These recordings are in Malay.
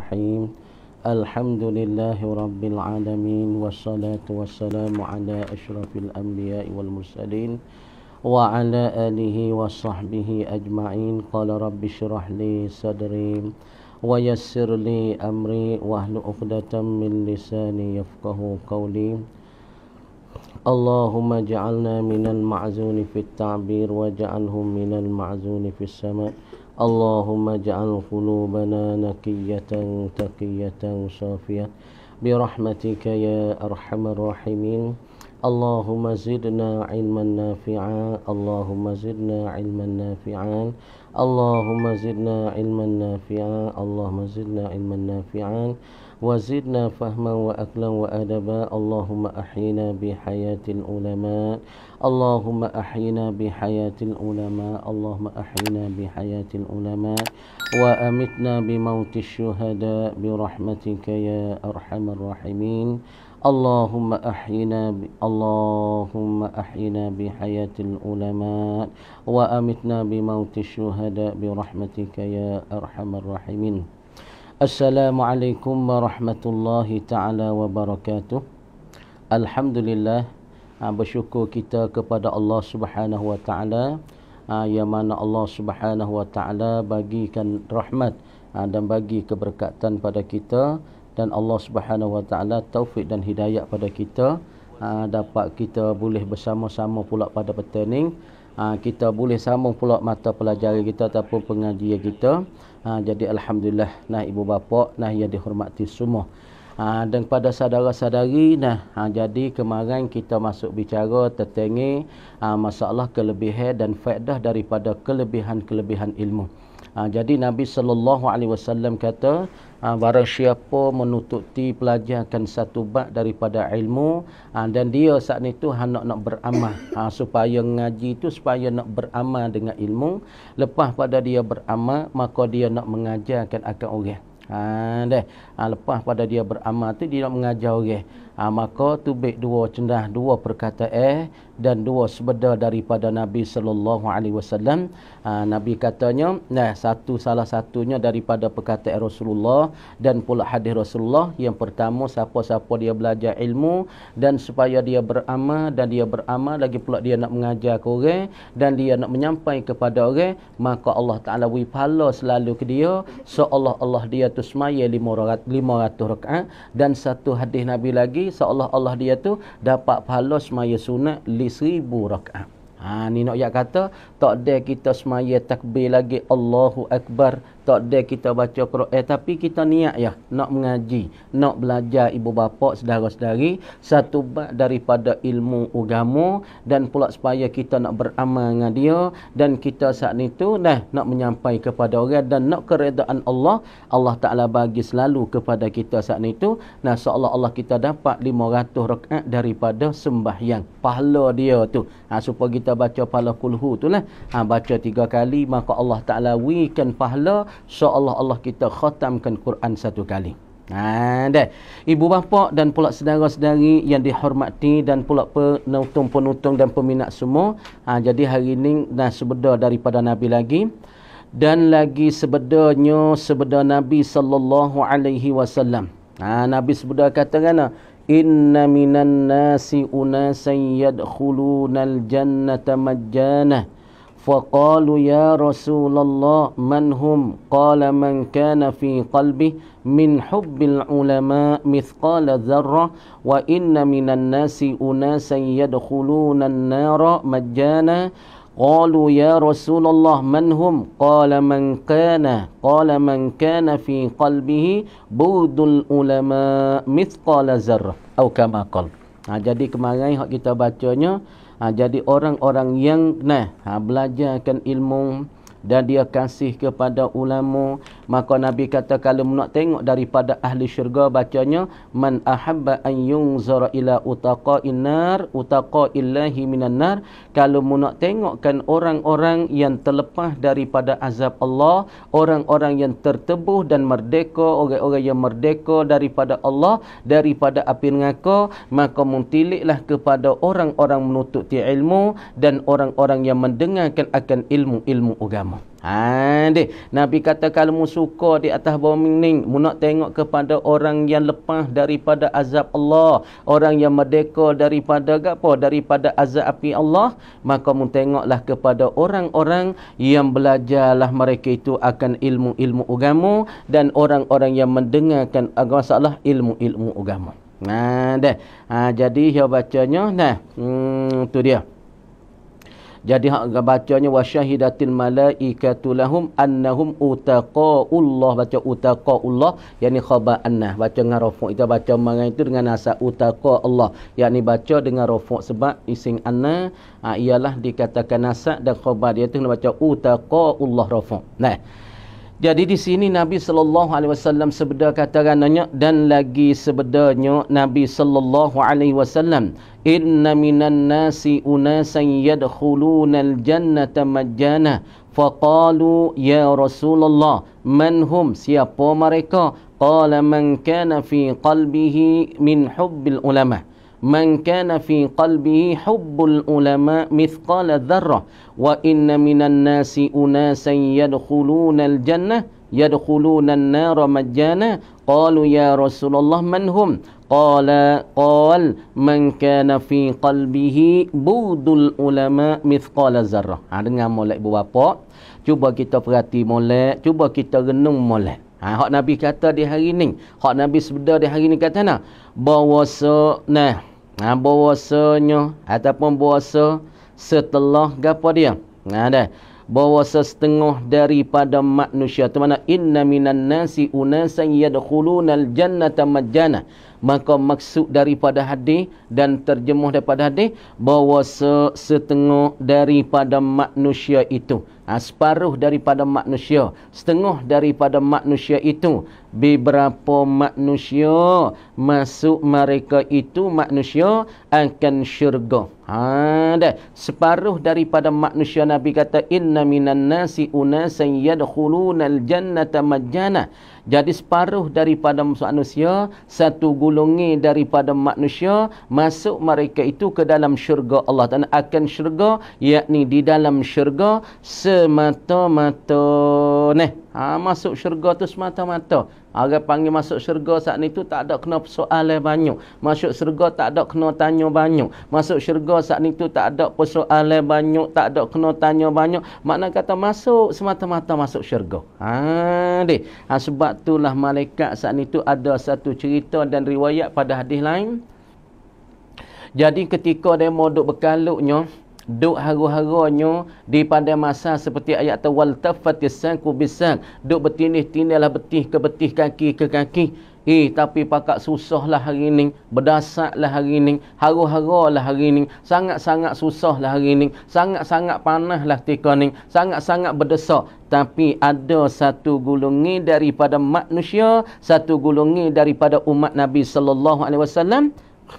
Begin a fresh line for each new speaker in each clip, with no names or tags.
الرحيم الحمد لله رب العالمين والصلاة والسلام على أشرف الأنبياء والمرسلين وعلى آله وصحبه أجمعين قال رب اشرح لي صدري ويسر لي أمري وأهل عقدة من لساني يفقه قولي اللهم اجعلنا من المعزون في التعبير واجعلهم من المعزون في السماء اللهم اجعل قلوبنا نقية تقية صافية برحمتك يا أرحم الراحمين اللهم زدنا علما نافعا اللهم زدنا علما نافعا اللهم زدنا علما نافعا اللهم زدنا علما نافعا, اللهم زدنا علما نافعا. وزدنا فهما وأكلا وأدبا اللهم أحينا بحياة العلماء اللهم أحينا بحياة العلماء اللهم أحينا بحياة العلماء وأمتنا بموت الشهداء برحمتك يا أرحم الراحمين اللهم أحينا ب... اللهم أحينا بحياة العلماء وأمتنا بموت الشهداء برحمتك يا أرحم الراحمين Assalamualaikum warahmatullahi taala wabarakatuh. Alhamdulillah ah, bersyukur kita kepada Allah Subhanahu wa taala ah, yang mana Allah Subhanahu wa taala bagikan rahmat ah, dan bagi keberkatan pada kita dan Allah Subhanahu wa taala taufik dan hidayah pada kita dapat kita boleh bersama-sama pula pada petang Ha, kita boleh sambung pula mata pelajaran kita ataupun pengajian kita ha, jadi alhamdulillah nah ibu bapa nah yang dihormati semua ha, dan kepada saudara-saudari nah ha, jadi kemarin kita masuk bicara tentang ha, masalah kelebihan dan faedah daripada kelebihan-kelebihan ilmu Ha, jadi Nabi sallallahu alaihi wasallam kata, ha, barang siapa menututi pelajarkan satu bab daripada ilmu ha, dan dia saat itu hendak nak beramal ha, supaya mengaji itu supaya nak beramal dengan ilmu, lepas pada dia beramal maka dia nak mengajarkan akan orang. Ha, ha lepas pada dia beramal tu dia nak mengajar orang ha, maka tubik dua cendah dua perkata eh dan dua sebeda daripada Nabi sallallahu alaihi wasallam ah, Nabi katanya nah satu salah satunya daripada perkataan Rasulullah dan pula hadis Rasulullah yang pertama siapa-siapa dia belajar ilmu dan supaya dia beramal dan dia beramal lagi pula dia nak mengajar ke orang dan dia nak menyampaikan kepada orang maka Allah Taala wi pahala selalu ke dia seolah-olah dia tu semaya 500 500 rakaat dan satu hadis Nabi lagi seolah Allah dia tu dapat pahala semaya sunat li seribu rakaat. Ha, ni nak yak kata, tak ada kita semaya takbir lagi Allahu Akbar tak ada kita baca Quran eh, tapi kita niat ya nak mengaji nak belajar ibu bapa saudara-saudari satu bab daripada ilmu agama dan pula supaya kita nak beramal dengan dia dan kita saat ni tu nah nak menyampai kepada orang dan nak keredaan Allah Allah taala bagi selalu kepada kita saat ni tu nah seolah Allah kita dapat 500 rakaat daripada sembahyang pahala dia tu ha, supaya kita baca pahala kulhu tu lah ha, baca tiga kali maka Allah taala wikan pahala seolah Allah kita khatamkan Quran satu kali. Ha, dan ibu bapa dan pula saudara saudari yang dihormati dan pula penonton-penonton dan peminat semua. Ha, jadi hari ini dah sebeda daripada Nabi lagi. Dan lagi sebedanya sebeda Nabi sallallahu alaihi wasallam. Ha, Nabi sebeda kata kan Inna minan nasi unasan yadkhulunal jannata majjanah. فقالوا يا رسول الله من هم قال من كان في قلبه من حب العلماء مثقال ذرة وإن من الناس أناسا يدخلون النار مجانا قالوا يا رسول الله من هم قال من كان قال من كان في قلبه بود العلماء مثقال ذرة أو كما قال Ha, jadi kemarin yang kita bacanya ha, jadi orang-orang yang nah ha, belajarkan ilmu dan dia kasih kepada ulama maka nabi kata kalau nak tengok daripada ahli syurga bacanya man ahabba an yunzara ila utaqa'in nar utaqa'il lahi minan nar kalau nak tengokkan orang-orang yang terlepas daripada azab Allah orang-orang yang tertebuh dan merdeka orang-orang yang merdeka daripada Allah daripada api neraka maka muntiliklah kepada orang-orang menuntut ilmu dan orang-orang yang mendengarkan akan ilmu-ilmu agama -ilmu Ha, deh, Nabi kata kalau mu suka di atas bombing ni, mu nak tengok kepada orang yang lepas daripada azab Allah, orang yang merdeka daripada apa? Daripada azab api Allah, maka mu tengoklah kepada orang-orang yang belajarlah mereka itu akan ilmu-ilmu agama dan orang-orang yang mendengarkan agama salah ilmu-ilmu agama. Nah, ha, deh. Ha, jadi dia bacanya nah. Hmm, tu dia jadi hak bacanya wasyahidatil malaikatu lahum annahum utaqaullah baca utaqaullah yakni khabar annah baca dengan rafu itu baca mangai itu dengan asal Allah, yakni baca dengan rafu sebab ising anna ha, ialah dikatakan nasab dan khabar dia tu baca utaqaullah rafu nah jadi di sini Nabi sallallahu alaihi wasallam sebeda katarannya dan lagi sebedanya Nabi sallallahu alaihi wasallam inna minan nasi unasan yadkhulunal jannata majjana faqalu ya rasulullah manhum siapa mereka qala man kana fi qalbihi min hubbil ulama man kana fi qalbihi hubbul ulama mithqala dharrah wa inna minan nasi unasan yadkhuluna al-jannah yadkhuluna an nar majjana qalu ya rasulullah man hum qala qal man kana fi qalbihi budul ulama mithqala dharrah ha dengar molek ibu bapa cuba kita perhati molek cuba kita renung molek Ha, hak Nabi kata di hari ni. Hak Nabi sebeda di hari ni kata nak. Bahawa nah ha, bawasanya ataupun bawasa setelah gapa dia ha, dah bawasa setengah daripada manusia tu mana inna minan nasi unasan yadkhuluna aljannata majana maka maksud daripada hadis dan terjemuh daripada hadis bahawa setengah daripada manusia itu ha, separuh daripada manusia setengah daripada manusia itu beberapa manusia masuk mereka itu manusia akan syurga. Ha dah. Separuh daripada manusia Nabi kata inna minan nasi unasan yadkhulunal jannata majjana. Jadi separuh daripada manusia, satu gulungi daripada manusia masuk mereka itu ke dalam syurga Allah dan akan syurga yakni di dalam syurga semata-mata. Nah, Ha, masuk syurga tu semata-mata. Orang ha, panggil masuk syurga saat ni tu tak ada kena persoalan banyak. Masuk syurga tak ada kena tanya banyak. Masuk syurga saat ni tu tak ada persoalan banyak. Tak ada kena tanya banyak. Makna kata masuk semata-mata masuk syurga. Ha, deh. Ha, sebab itulah malaikat saat ni tu ada satu cerita dan riwayat pada hadis lain. Jadi ketika dia mau duduk berkaluknya duk haru-harunya di pada masa seperti ayat tu wal tafatisan kubisan duk bertindih tinilah betih ke betih kaki ke kaki Eh, tapi pakak susahlah hari ni. Berdasaklah hari ni. Haru-harulah hari ni. Sangat-sangat susahlah hari ni. Sangat-sangat panahlah tika ni. Sangat-sangat berdesak. Tapi ada satu gulungi daripada manusia. Satu gulungi daripada umat Nabi Sallallahu Alaihi Wasallam.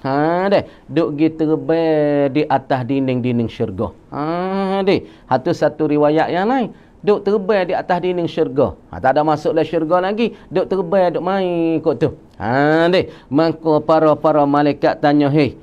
Ha deh, duk gi terbang di atas dinding-dinding syurga. Ha deh, satu satu riwayat yang lain, duk terbang di atas dinding syurga. Ha tak ada masuklah syurga lagi, duk terbang duk main kot tu. Ha deh, mangko para-para malaikat tanya, "Hei,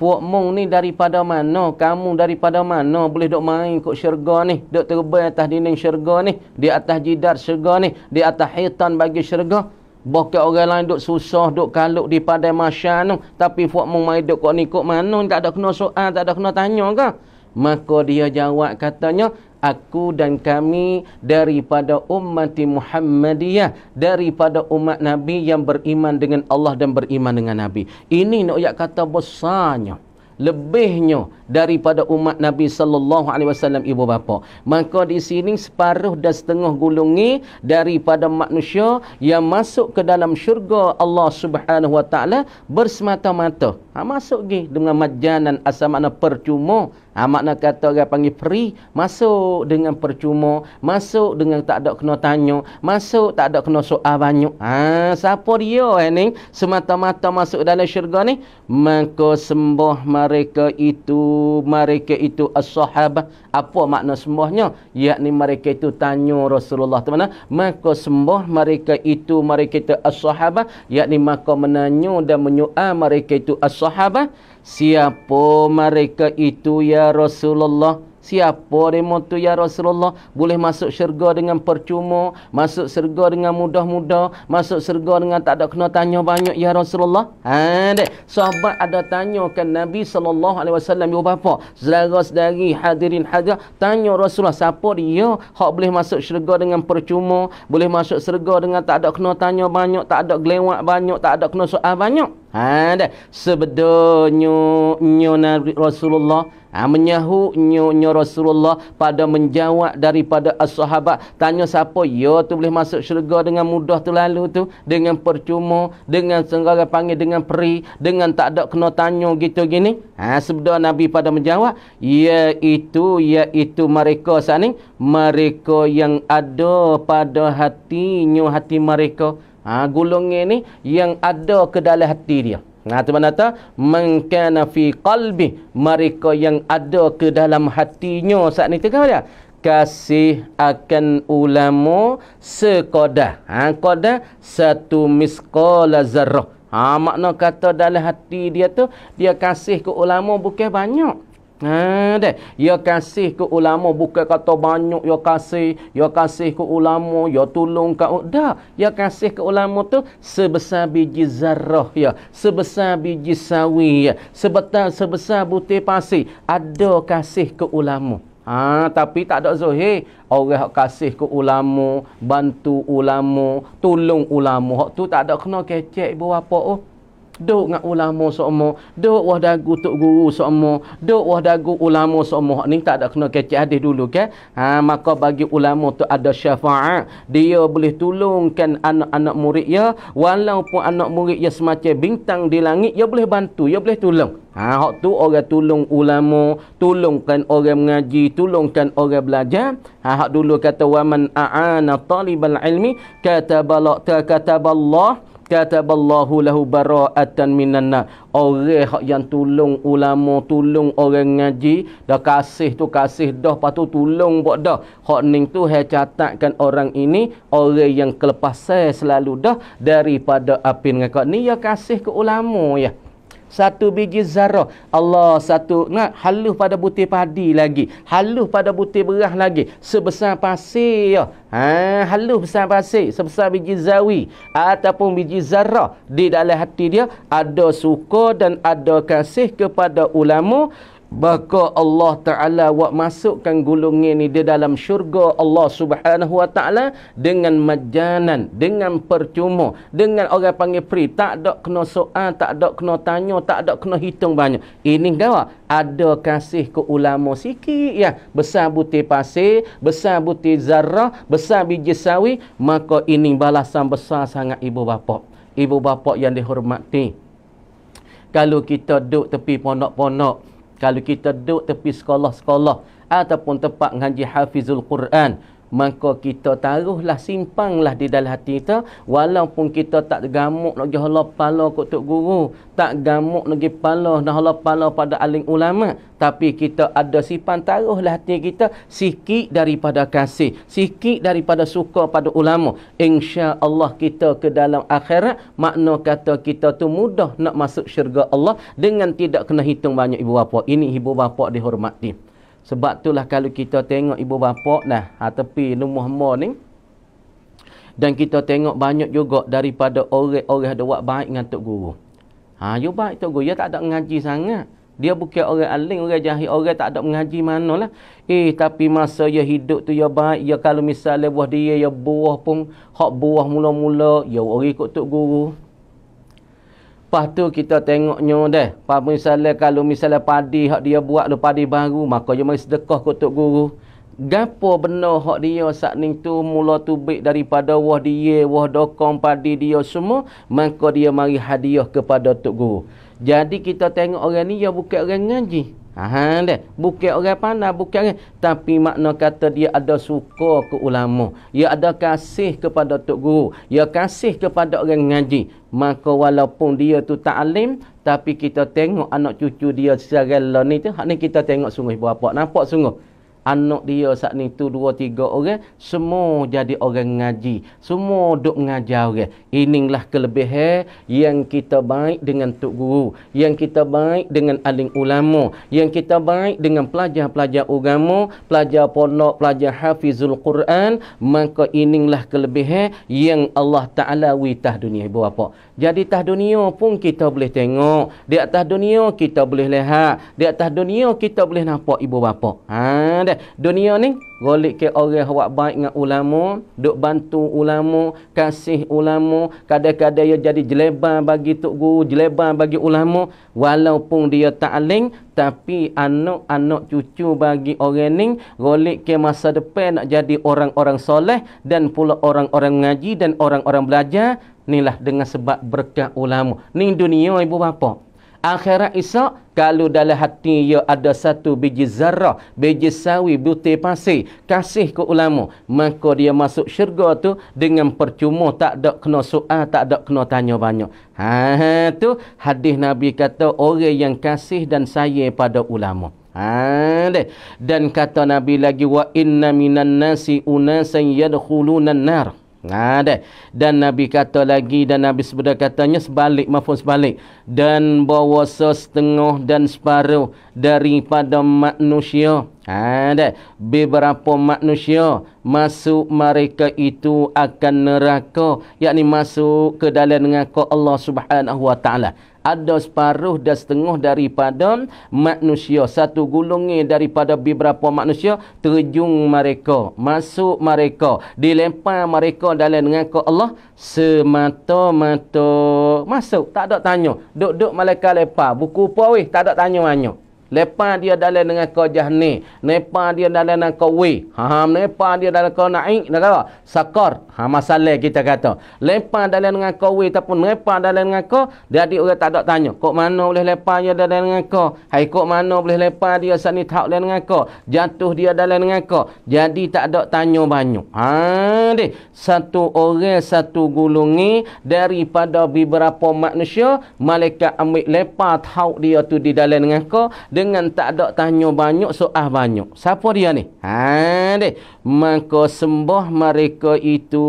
puak mong ni daripada mana? Kamu daripada mana boleh duk main kot syurga ni? Duk terbang atas dinding syurga ni, di atas jidar syurga ni, di atas hitan bagi syurga?" Bahkan orang lain duk susah, duk kaluk di padai masyarakat tu. Tapi Fuad Mumai duk kau ni kok mana? Tak ada kena soal, tak ada kena tanya ke? Maka dia jawab katanya, Aku dan kami daripada umat Muhammadiyah. Daripada umat Nabi yang beriman dengan Allah dan beriman dengan Nabi. Ini nak kata besarnya lebihnya daripada umat Nabi sallallahu alaihi wasallam ibu bapa maka di sini separuh dan setengah gulungi daripada manusia yang masuk ke dalam syurga Allah Subhanahu wa taala bersemata-mata ha, masuk gi dengan majanan asamana percuma Ha, makna kata orang panggil free Masuk dengan percuma Masuk dengan tak ada kena tanya Masuk tak ada kena soal banyak ha, Siapa dia eh, ni Semata-mata masuk dalam syurga ni Maka sembah mereka itu Mereka itu as-sahabah Apa makna sembahnya Yakni mereka itu tanya Rasulullah teman Maka sembah mereka itu Mereka itu as-sahabah Yakni maka menanya dan menyoal mereka itu as-sahabah Siapa mereka itu ya Rasulullah? Siapa demo tu ya Rasulullah? Boleh masuk syurga dengan percuma, masuk syurga dengan mudah-mudah, masuk syurga dengan tak ada kena tanya banyak ya Rasulullah? Ha dek, sahabat ada tanya kan Nabi sallallahu alaihi wasallam yo apa? Saudara-saudari hadirin hadirat tanya Rasulullah siapa dia hak boleh masuk syurga dengan percuma, boleh masuk syurga dengan tak ada kena tanya banyak, tak ada gelewat banyak, tak ada kena soal banyak. Ha dah sebedonyo nyo Nabi Rasulullah ha, menyahu nyo nyo Rasulullah pada menjawab daripada as-sahabat tanya siapa yo ya, tu boleh masuk syurga dengan mudah tu lalu tu dengan percuma dengan segala panggil dengan peri dengan tak ada kena tanya gitu gini ha sebedo Nabi pada menjawab iaitu ya iaitu ya mereka sani mereka yang ada pada hatinya hati mereka ha, gulung ini yang ada ke dalam hati dia nah ha, tu mana ta mengkana fi qalbi mereka yang ada ke dalam hatinya saat ni tengok kan dia kasih akan ulama sekoda. ha kodah satu misqal zarrah ha makna kata dalam hati dia tu dia kasih ke ulama bukan banyak Ha deh, ya kasih ke ulama bukan kata banyak ya kasih, ya kasih ke ulama, ya tolong ka dah. Ya kasih ke ulama tu sebesar biji zarah ya, sebesar biji sawi ya, sebetul sebesar butir pasir. Ada kasih ke ulama. Ha, tapi tak ada zuhir orang kasih ke ulama, bantu ulama, tolong ulama. Hak tu tak ada kena kecek buat apa oh. Duk dengan ulama semua. Duk wah dagu tuk guru semua. Duk wah dagu ulama semua. Ni tak ada kena kecil hadis dulu ke? Ha, maka bagi ulama tu ada syafaat. Dia boleh tolongkan anak-anak murid ya. Walaupun anak murid ya semacam bintang di langit. Ya boleh bantu. Ya boleh tolong. Ha, hak tu orang tolong ulama. Tolongkan orang mengaji. Tolongkan orang belajar. Ha, hak dulu kata. Waman a'ana talibal ilmi. Kataballah. Kataballah. Kataballah kataballahu lahu bara'atan minanna orang hak yang tolong ulama tolong orang ngaji dah kasih tu kasih dah patu tolong buat dah hak ning tu he catatkan orang ini orang yang kelepasan selalu dah daripada api ngakak ni ya kasih ke ulama ya satu biji zarah Allah satu nak haluh pada butir padi lagi haluh pada butir beras lagi sebesar pasir ya ha halus besar pasir sebesar biji zawi ataupun biji zarah di dalam hati dia ada suka dan ada kasih kepada ulama Baka Allah Ta'ala Wak masukkan gulung ini di dalam syurga Allah Subhanahu Wa Ta'ala Dengan majanan Dengan percuma Dengan orang panggil free Tak ada kena soal Tak ada kena tanya Tak ada kena hitung banyak Ini kau Ada kasih ke ulama sikit ya Besar buti pasir Besar buti zarah Besar biji sawi Maka ini balasan besar sangat ibu bapa Ibu bapa yang dihormati Kalau kita duduk tepi ponok-ponok kalau kita duduk tepi sekolah-sekolah ataupun tempat ngaji Hafizul Quran, maka kita taruhlah simpanglah di dalam hati kita walaupun kita tak gamuk nak jahala pala kot tok guru tak gamuk nak pala nak jahala pala pada aling ulama tapi kita ada simpan taruhlah hati kita sikit daripada kasih sikit daripada suka pada ulama insya Allah kita ke dalam akhirat makna kata kita tu mudah nak masuk syurga Allah dengan tidak kena hitung banyak ibu bapa ini ibu bapa dihormati. Sebab itulah kalau kita tengok ibu bapa nah ha, tepi rumah mo ni dan kita tengok banyak juga daripada orang-orang ada buat baik dengan tok guru. Ha yo baik tok guru, dia tak ada mengaji sangat. Dia bukan orang aling, orang jahil, orang tak ada mengaji manalah. Eh tapi masa dia ya hidup tu ya baik, ya kalau misalnya buah dia ya buah pun hak buah mula-mula ya orang ikut tok guru. Lepas tu kita tengoknya deh. Pak misalnya kalau misalnya padi hak dia buat lu padi baru, maka dia mari sedekah ke tok guru. Gapo benda hak dia saat ni tu mula tubik daripada wah dia, wah dokong padi dia semua, maka dia mari hadiah kepada tok guru. Jadi kita tengok orang ni dia bukan orang ngaji. Ahan dia. Bukan orang pandai, bukan orang. Tapi makna kata dia ada suka ke ulama. Dia ada kasih kepada Tok Guru. Dia kasih kepada orang ngaji. Maka walaupun dia tu tak alim, tapi kita tengok anak cucu dia secara ni tu. Hak ni kita tengok sungguh berapa. Nampak sungguh anak dia saat ni tu dua tiga orang semua jadi orang ngaji semua duk ngajar. orang inilah kelebihan yang kita baik dengan tok guru yang kita baik dengan alim ulama yang kita baik dengan pelajar-pelajar agama pelajar pondok pelajar hafizul Quran maka inilah kelebihan yang Allah Taala witah dunia ibu bapa jadi tah dunia pun kita boleh tengok di atas dunia kita boleh lihat di atas dunia kita boleh nampak ibu bapa ha deh dunia ni golik ke orang awak baik dengan ulama duk bantu ulama kasih ulama kadang-kadang dia jadi jeleban bagi tok guru jeleban bagi ulama walaupun dia ta'aling tapi anak-anak cucu bagi orang ni golik ke masa depan nak jadi orang-orang soleh dan pula orang-orang ngaji dan orang-orang belajar inilah dengan sebab berkah ulama ni dunia ibu bapa akhirat isak kalau dalam hati ia ada satu biji zarah, biji sawi, butir pasir, kasih ke ulama, maka dia masuk syurga tu dengan percuma tak ada kena soal, tak ada kena tanya banyak. Ha, ha tu hadis Nabi kata orang yang kasih dan sayang pada ulama. Ha, deh. dan kata Nabi lagi wa inna minan nasi unasan yadkhulunan nar. Ha, Nah, ha, deh. Dan Nabi kata lagi dan Nabi sebenarnya katanya sebalik maupun sebalik dan bawa setengah dan separuh daripada manusia. Ada ha, beberapa manusia masuk mereka itu akan neraka yakni masuk ke dalam neraka Allah Subhanahu wa taala ada separuh dan setengah daripada manusia satu gulungi daripada beberapa manusia terjung mereka masuk mereka dilempar mereka dalam neraka Allah semata-mata masuk tak ada tanya duduk malaikat lepas buku apa tak ada tanya-tanya lepas dia dalam dengan kau jahni lepas dia dalam dengan kau wi faham lepas dia dalam kau naik nak apa sakar ha masalah kita kata lepas dalam dengan kau wi ataupun lepas dalam dengan kau jadi orang tak ada tanya kok mana boleh lepas dia dalam dengan kau hai kok mana boleh lepas dia sani tak dalam dengan kau jatuh dia dalam dengan kau jadi tak ada tanya banyak ha deh satu orang satu gulungi daripada beberapa manusia malaikat ambil lepas tahu dia tu di dalam dengan kau dia dengan tak ada tanya banyak soal banyak siapa dia ni ha deh maka sembah mereka itu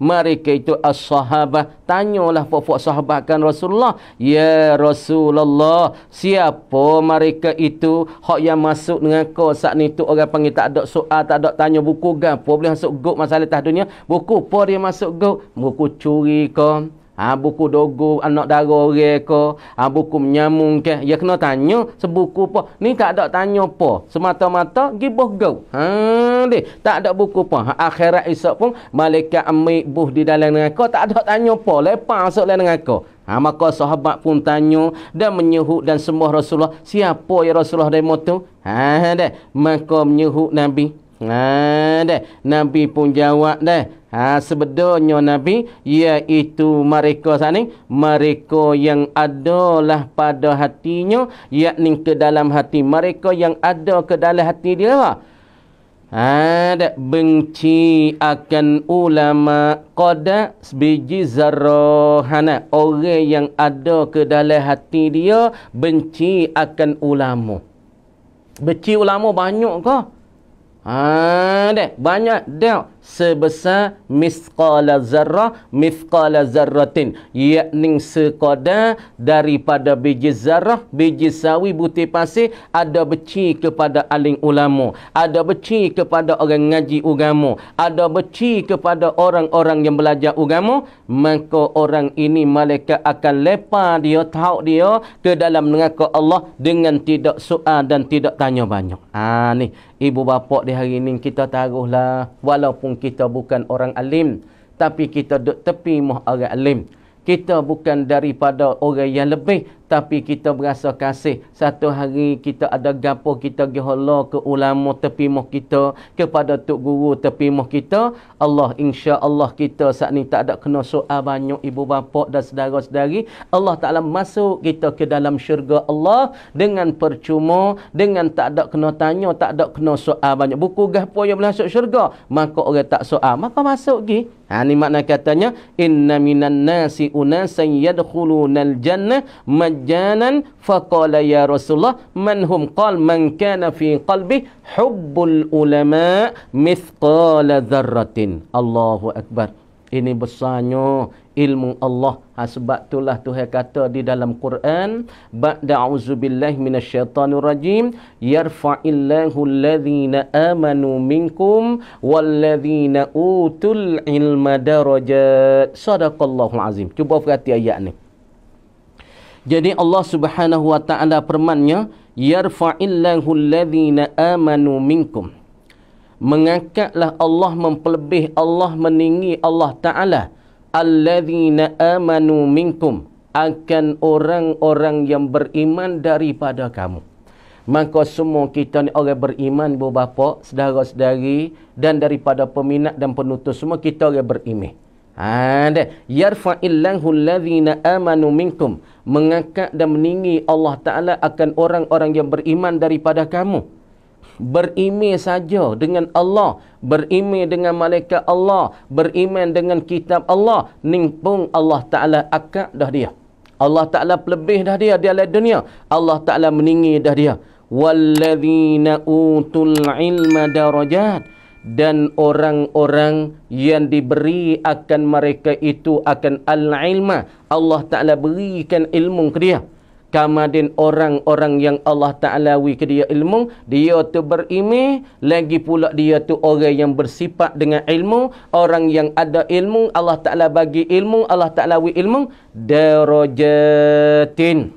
mereka itu as-sahabah tanyalah pokok kan Rasulullah ya Rasulullah siapa mereka itu hak yang masuk dengan kau saat ni tu orang panggil tak ada soal tak ada tanya buku gapo boleh masuk gok masalah tah dunia buku apa dia masuk gok buku curi kau ha, buku dogo anak dara orang ke ha, buku menyamung ke ya kena tanya sebuku apa ni tak ada tanya apa semata-mata gi boh gau ha de tak ada buku apa ha, akhirat esok pun malaikat ambil buh di dalam neraka tak ada tanya apa lepas masuk dalam neraka Ha, maka sahabat pun tanya dan menyuhuk dan semua Rasulullah. Siapa ya Rasulullah dari motor? Ha, deh. Maka menyuhuk Nabi. Ha, deh. Nabi pun jawab deh. Ha, sebenarnya Nabi iaitu mereka sana mereka yang adalah pada hatinya yakni ke dalam hati mereka yang ada ke dalam hati dia lah. Ha, ada benci akan ulama qada sebiji zarahana orang yang ada ke dalam hati dia benci akan ulama benci ulama banyak ke ha dek banyak dek sebesar mithqala zarrah mithqala zarratin yakni sekadar daripada biji zarah, biji sawi butir pasir ada beci kepada alim ulama ada beci kepada orang ngaji agama ada beci kepada orang-orang yang belajar agama maka orang ini malaikat akan lepa dia tahu dia ke dalam neraka Allah dengan tidak soal dan tidak tanya banyak ah ni ibu bapa di hari ini kita taruhlah walaupun kita bukan orang alim tapi kita duduk tepi moh orang alim kita bukan daripada orang yang lebih tapi kita berasa kasih satu hari kita ada gapo kita gi ke ulama tepi moh kita kepada tok guru tepi moh kita Allah insya-Allah kita saat ni tak ada kena soal banyak ibu bapa dan saudara-saudari Allah Taala masuk kita ke dalam syurga Allah dengan percuma dengan tak ada kena tanya tak ada kena soal banyak buku gapo yang masuk syurga maka orang tak soal maka masuk gi Ha, ini makna katanya, Inna minan nasi unasan yadkhulunal jannah mujjanan faqala ya rasulullah Manhum? hum qal man kana fi qalbi hubbul ulama Mithqal dzarratin Allahu akbar ini besarnya ilmu Allah ha, sebab itulah Tuhan kata di dalam Quran ba'da auzubillahi minasyaitonir rajim yarfa'illahu alladhina amanu minkum walladhina utul ilma darajat sadaqallahu azim cuba perhati ayat ni jadi Allah Subhanahu wa taala permannya yarfa'illahu alladhina amanu minkum. Mengangkatlah Allah memperlebih Allah meninggi Allah taala alladhina amanu minkum akan orang-orang yang beriman daripada kamu. Maka semua kita ni orang beriman, ibu bapa, saudara-saudari dan daripada peminat dan penutur semua kita orang beriman. And ha, yarfa'illahu alladhina amanu minkum mengangkat dan meninggi Allah Taala akan orang-orang yang beriman daripada kamu. Berime saja dengan Allah, berime dengan malaikat Allah, beriman dengan kitab Allah, ningpung Allah Taala akak dah dia. Allah Taala lebih dah dia di alam dunia. Allah Taala meninggi dah dia. Walladhina utul ilma darajat dan orang-orang yang diberi akan mereka itu akan al-ilma Allah Ta'ala berikan ilmu ke dia kamadin orang-orang yang Allah Ta'ala wi dia ilmu dia tu berimi lagi pula dia tu orang yang bersifat dengan ilmu orang yang ada ilmu Allah Ta'ala bagi ilmu Allah Ta'ala wi ilmu darajatin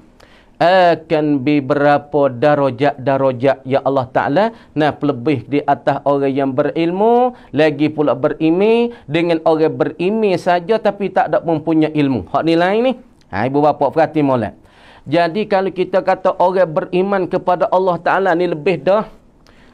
akan beberapa darajat-darajat ya Allah Taala nah lebih di atas orang yang berilmu lagi pula berimi dengan orang berimi saja tapi tak ada mempunyai ilmu hak nilai ni ha ibu bapa perhati molek jadi kalau kita kata orang beriman kepada Allah Taala ni lebih dah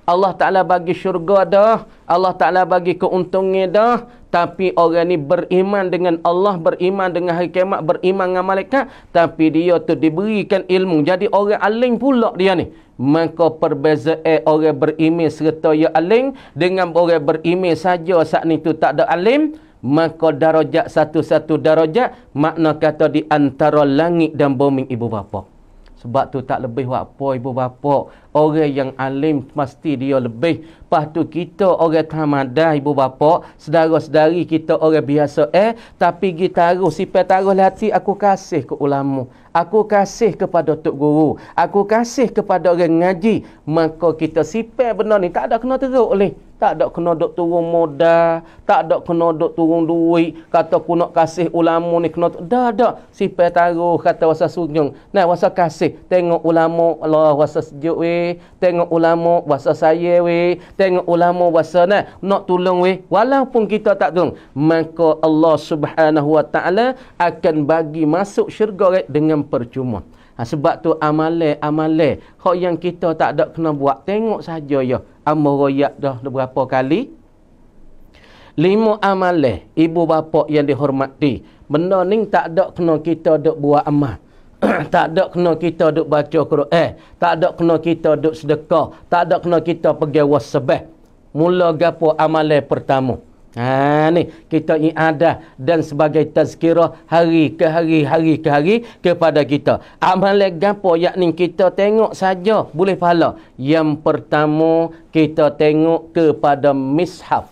Allah Ta'ala bagi syurga dah. Allah Ta'ala bagi keuntungan dah. Tapi orang ni beriman dengan Allah, beriman dengan hari kiamat, beriman dengan malaikat. Tapi dia tu diberikan ilmu. Jadi orang aling pula dia ni. Maka perbezaan orang beriman serta ya aling dengan orang beriman saja saat ni tu tak ada alim. Maka darajat satu-satu darajat makna kata di antara langit dan bumi ibu bapa. Sebab tu tak lebih apa ibu bapa orang yang alim mesti dia lebih lepas tu kita orang tamadah ibu bapa saudara-saudari kita orang biasa eh tapi kita taruh sipai taruh lah hati aku kasih ke ulama aku kasih kepada tok guru aku kasih kepada orang ngaji maka kita sipai benar ni tak ada kena teruk oleh tak ada kena duk turun modal, tak ada kena duk turun duit, kata aku nak kasih ulama ni kena dah ada sipai taruh kata wasa sunjung. Nah wasa kasih tengok ulama Allah wasa sejuk weh tengok ulama bahasa saya we tengok ulama bahasa nak nak tolong we walaupun kita tak tolong maka Allah Subhanahu wa taala akan bagi masuk syurga we, dengan percuma ha, sebab tu amale amale hak yang kita tak ada kena buat tengok saja ya amal royak dah berapa kali lima amale ibu bapa yang dihormati benda ni tak ada kena kita dok buat amal tak ada kena kita duk baca Quran, eh, tak ada kena kita duk sedekah, tak ada kena kita pergi wasabah. Mula gapo amalan pertama? Ha ni, kita iadah dan sebagai tazkirah hari ke hari, hari ke hari kepada kita. Amalan gapo yakni kita tengok saja boleh pahala. Yang pertama kita tengok kepada mishaf.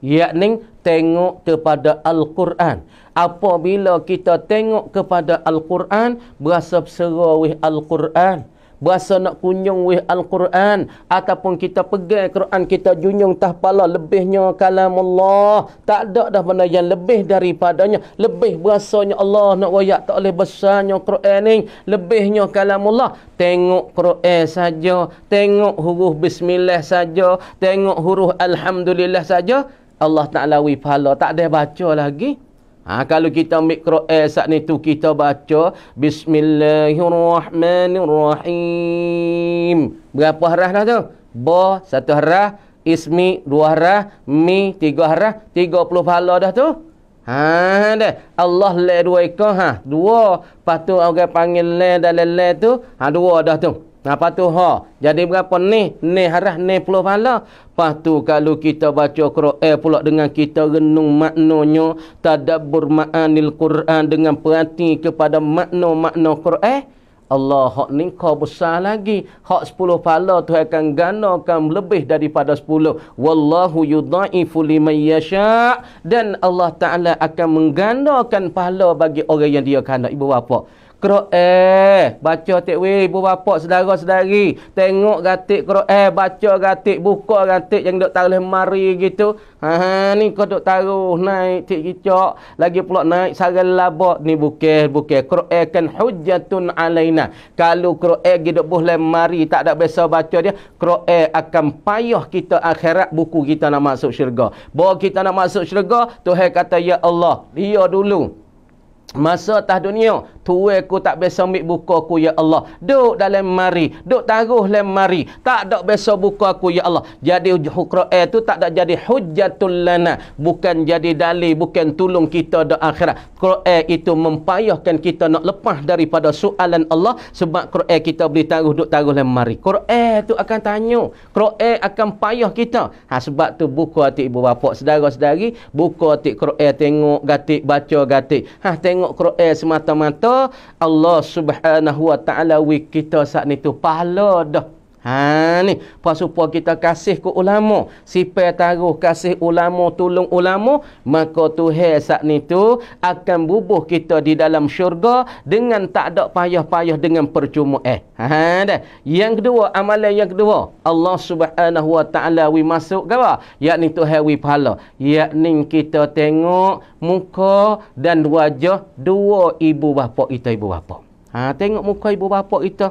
Yakni tengok kepada al-Quran apabila kita tengok kepada Al-Quran, berasa berserah oleh Al-Quran. Berasa nak kunjung oleh Al-Quran. Ataupun kita pegang Al-Quran, kita junjung tahpala lebihnya kalam Allah. Tak ada dah benda yang lebih daripadanya. Lebih berasanya Allah nak wayak tak boleh besarnya Al-Quran ni. Lebihnya kalam Allah. Tengok Quran saja. Tengok huruf Bismillah saja. Tengok huruf Alhamdulillah saja. Allah Ta'ala wifala. Tak ada baca lagi. Ha, kalau kita mikro eh, saat ni tu kita baca Bismillahirrahmanirrahim. Berapa harah dah tu? Ba satu harah, ismi dua harah, mi tiga harah, tiga puluh pahala dah tu. Ha dah. Allah le dua ikah ha. Dua patu orang panggil le dan le tu. Ha dua dah tu. Apa tu ha? Jadi berapa ni? Ni harah ni puluh pahala. Lepas tu kalau kita baca Quran pula dengan kita renung maknanya. Tadabur ma'anil Quran dengan perhati kepada makna-makna Quran. Allah hak ni kau besar lagi. Hak sepuluh pahala tu akan ganakan lebih daripada sepuluh. Wallahu yudha'ifu liman yasha' Dan Allah Ta'ala akan menggandakan pahala bagi orang yang dia kandak. Ibu bapa. Ibu bapa. Kro'e, baca tekwih, ibu bapa, saudara, saudari. Tengok gatik kro'e, baca gatik, buka gatik yang dok taruh mari gitu. Haa, ha, ni kau dok taruh, naik cik kicok. Lagi pula naik sarang labak, ni bukeh, bukeh. Kro'e kan hujatun alaina. Kalau kro'e gitu boleh mari, tak ada biasa baca dia. Kro'e akan payah kita akhirat buku kita nak masuk syurga. Bawa kita nak masuk syurga, tuhai kata, Ya Allah, dia dulu. Masa atas dunia, tu aku tak biasa ambil buku ku, ya Allah. Duk dalam mari, duk taruh dalam mari. Tak ada biasa buku ku, ya Allah. Jadi hukra'i tu tak ada jadi hujjatul lana. Bukan jadi dalih, bukan tolong kita di akhirat. Qura'i itu mempayahkan kita nak lepas daripada soalan Allah. Sebab Qura'i kita boleh taruh, duk taruh dalam mari. Qura'i tu akan tanya. Qura'i akan payah kita. Ha, sebab tu buku hati ibu bapa, sedara-sedari. Buku hati Qura'i tengok, gatik, baca, gatik. Ha, tengok tengok Quran eh, semata-mata Allah Subhanahu Wa Taala wik kita saat ni tu pahala dah Ha ni, pasupa kita kasih ke ulama, sipai taruh kasih ulama, tolong ulama, maka Tuhan saat ni tu akan bubuh kita di dalam syurga dengan tak ada payah-payah dengan percuma eh. Ha, ha dah. Yang kedua, amalan yang kedua, Allah Subhanahu Wa Taala wi masuk ke apa? Yakni Tuhan wi pahala. Yakni kita tengok muka dan wajah dua ibu bapa kita ibu bapa. Ha tengok muka ibu bapa kita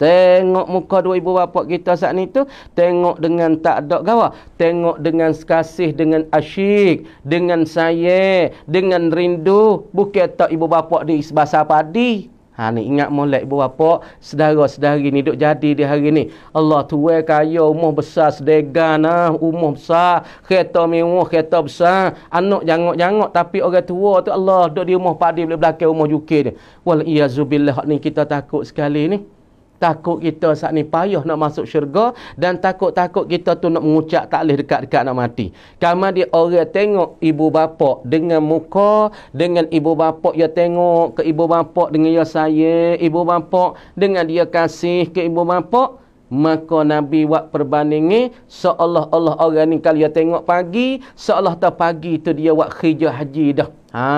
Tengok muka dua ibu bapa kita saat ni tu, tengok dengan tak ada gawah. Tengok dengan kasih, dengan asyik, dengan saya, dengan rindu. Bukit tak ibu bapa di bahasa padi. Ha ni ingat molek ibu bapa, sedara-sedari ni duk jadi di hari ni. Allah tuwe kaya umur besar sedega ah, ha, umur besar, kereta mewah, kereta besar, anak jangok-jangok tapi orang tua tu Allah duk di rumah padi boleh belakang rumah jukir dia. Wal iazu ni kita takut sekali ni takut kita saat ni payah nak masuk syurga dan takut-takut kita tu nak mengucap takleh dekat-dekat nak mati. Kama dia orang tengok ibu bapa dengan muka dengan ibu bapa dia tengok ke ibu bapa dengan dia saya ibu bapa dengan dia kasih ke ibu bapa maka Nabi buat perbandingi seolah Allah orang ni kalau dia tengok pagi seolah tak pagi tu dia buat kerja haji dah ha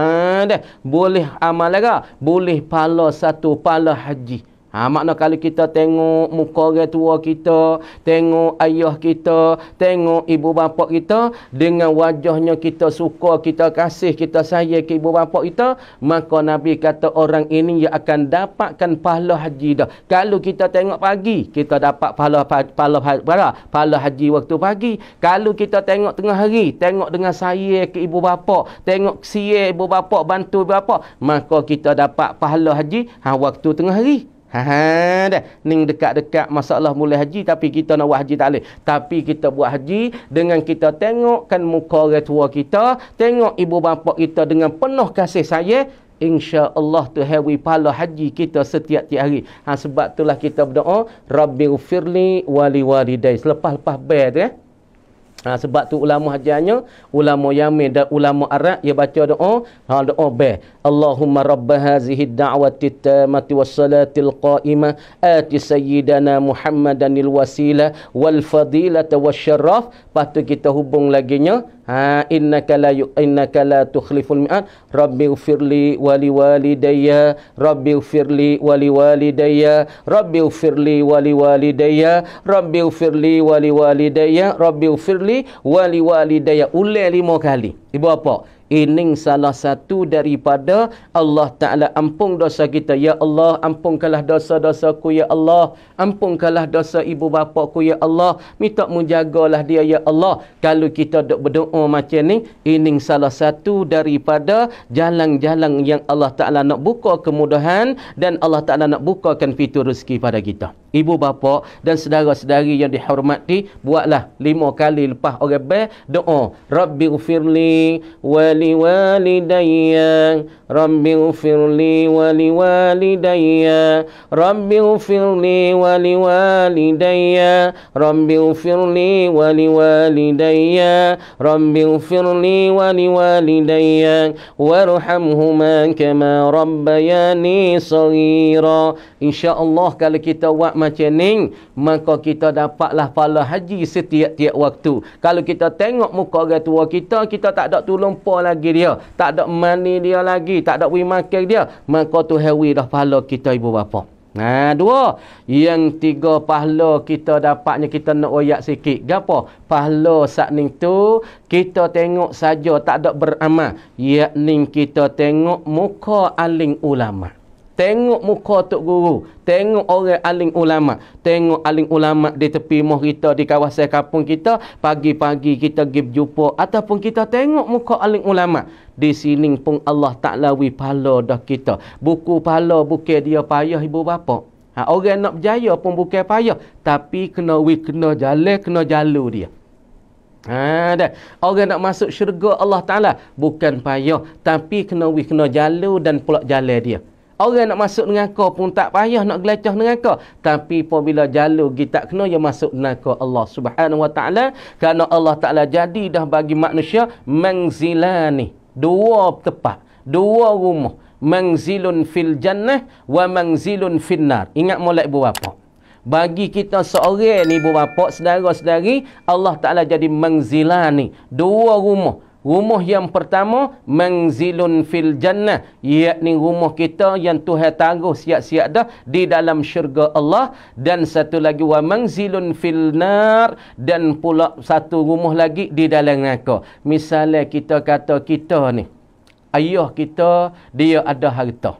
deh boleh amal lah boleh pala satu pala haji Ha, makna kalau kita tengok muka orang tua kita, tengok ayah kita, tengok ibu bapa kita, dengan wajahnya kita suka, kita kasih, kita sayang ke ibu bapa kita, maka Nabi kata orang ini yang akan dapatkan pahala haji dah. Kalau kita tengok pagi, kita dapat pahala, pahala, pahala, pahala haji waktu pagi. Kalau kita tengok tengah hari, tengok dengan sayang ke ibu bapa, tengok siang ibu bapa, bantu ibu bapa, maka kita dapat pahala haji ha, waktu tengah hari. Ha-ha, ni dekat-dekat masalah mulai haji tapi kita nak buat haji tak boleh. Tapi kita buat haji dengan kita tengokkan muka orang tua kita, tengok ibu bapa kita dengan penuh kasih sayang, insya-Allah tu hawi pahala haji kita setiap tiap hari. Ha sebab itulah kita berdoa, Rabbighfirli wali walidai. Selepas-lepas bayar tu eh. Ya? Ha, sebab tu ulama hajiannya, ulama Yamin dan ulama Arab dia baca doa, ha doa be. Allahumma rabb hadhihi ad-da'wati tammati was-salati al-qa'imah ati sayyidana Muhammadanil wasilah wal fadilata wasyarraf. Pastu kita hubung laginya Ha, innaka la Inna la tukhliful mi'ad rabbi ufirli wali walidayya rabbi ufirli wali walidayya rabbi ufirli wali walidayya rabbi ufirli wali walidayya rabbi ufirli wali walidayya ulil lima kali ibu apa ining salah satu daripada Allah Ta'ala ampung dosa kita. Ya Allah, ampungkanlah dosa-dosaku, Ya Allah. Ampungkanlah dosa ibu bapakku, Ya Allah. Minta menjagalah dia, Ya Allah. Kalau kita duk berdoa macam ni, ining salah satu daripada jalan-jalan yang Allah Ta'ala nak buka kemudahan dan Allah Ta'ala nak bukakan fitur rezeki pada kita ibu bapa dan saudara-saudari yang dihormati buatlah lima kali lepas orang baik doa rabbi ufirli wali walidayya rabbi ufirli wali walidayya rabbi ufirli wali walidayya rabbi ufirli wali walidayya rabbi ufirli wali walidayya warhamhuma kama rabbayani sagira insyaallah kalau kita buat macam ni maka kita dapatlah pahala haji setiap-tiap waktu kalau kita tengok muka orang tua kita kita tak ada tolong pa lagi dia tak ada mani dia lagi tak ada we makan dia maka tu hawi dah pahala kita ibu bapa Nah ha, dua yang tiga pahala kita dapatnya kita nak oyak sikit gapo pahala sak ning tu kita tengok saja tak ada beramal yakni kita tengok muka aling ulama Tengok muka Tok Guru. Tengok orang alim ulama. Tengok alim ulama di tepi rumah kita, di kawasan kampung kita. Pagi-pagi kita pergi jumpa. Ataupun kita tengok muka alim ulama. Di sini pun Allah tak lawi pala dah kita. Buku pala bukan dia payah ibu bapa. Ha, orang nak berjaya pun bukan payah. Tapi kena wi kena jalan, kena jalur dia. Ha, dah. Orang nak masuk syurga Allah Ta'ala Bukan payah Tapi kena wi kena jalur dan pula jalan dia Orang nak masuk dengan kau pun tak payah nak gelecah kau. Tapi apabila jalur kita tak kena, dia masuk kau Allah subhanahu wa ta'ala. Kerana Allah ta'ala jadi dah bagi manusia, mengzilani. Dua tepat. Dua rumah. Mengzilun fil jannah wa mengzilun fil nar. Ingat mulai berapa? Bagi kita seorang ni berapa, sedara-sedari, Allah ta'ala jadi mengzilani. Dua rumah. Rumah yang pertama mengzilun fil jannah yakni rumah kita yang Tuhan taruh siap-siap dah di dalam syurga Allah dan satu lagi wa mengzilun fil nar dan pula satu rumah lagi di dalam neraka. Misalnya kita kata kita ni ayah kita dia ada harta.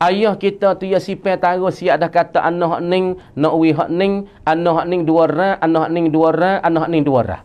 Ayah kita tu ya sipai taruh siap dah kata anak ning nak wi hak ning anak ning dua ra anak ning dua ra anak ning dua ra. Anoh, ning, dua, ra.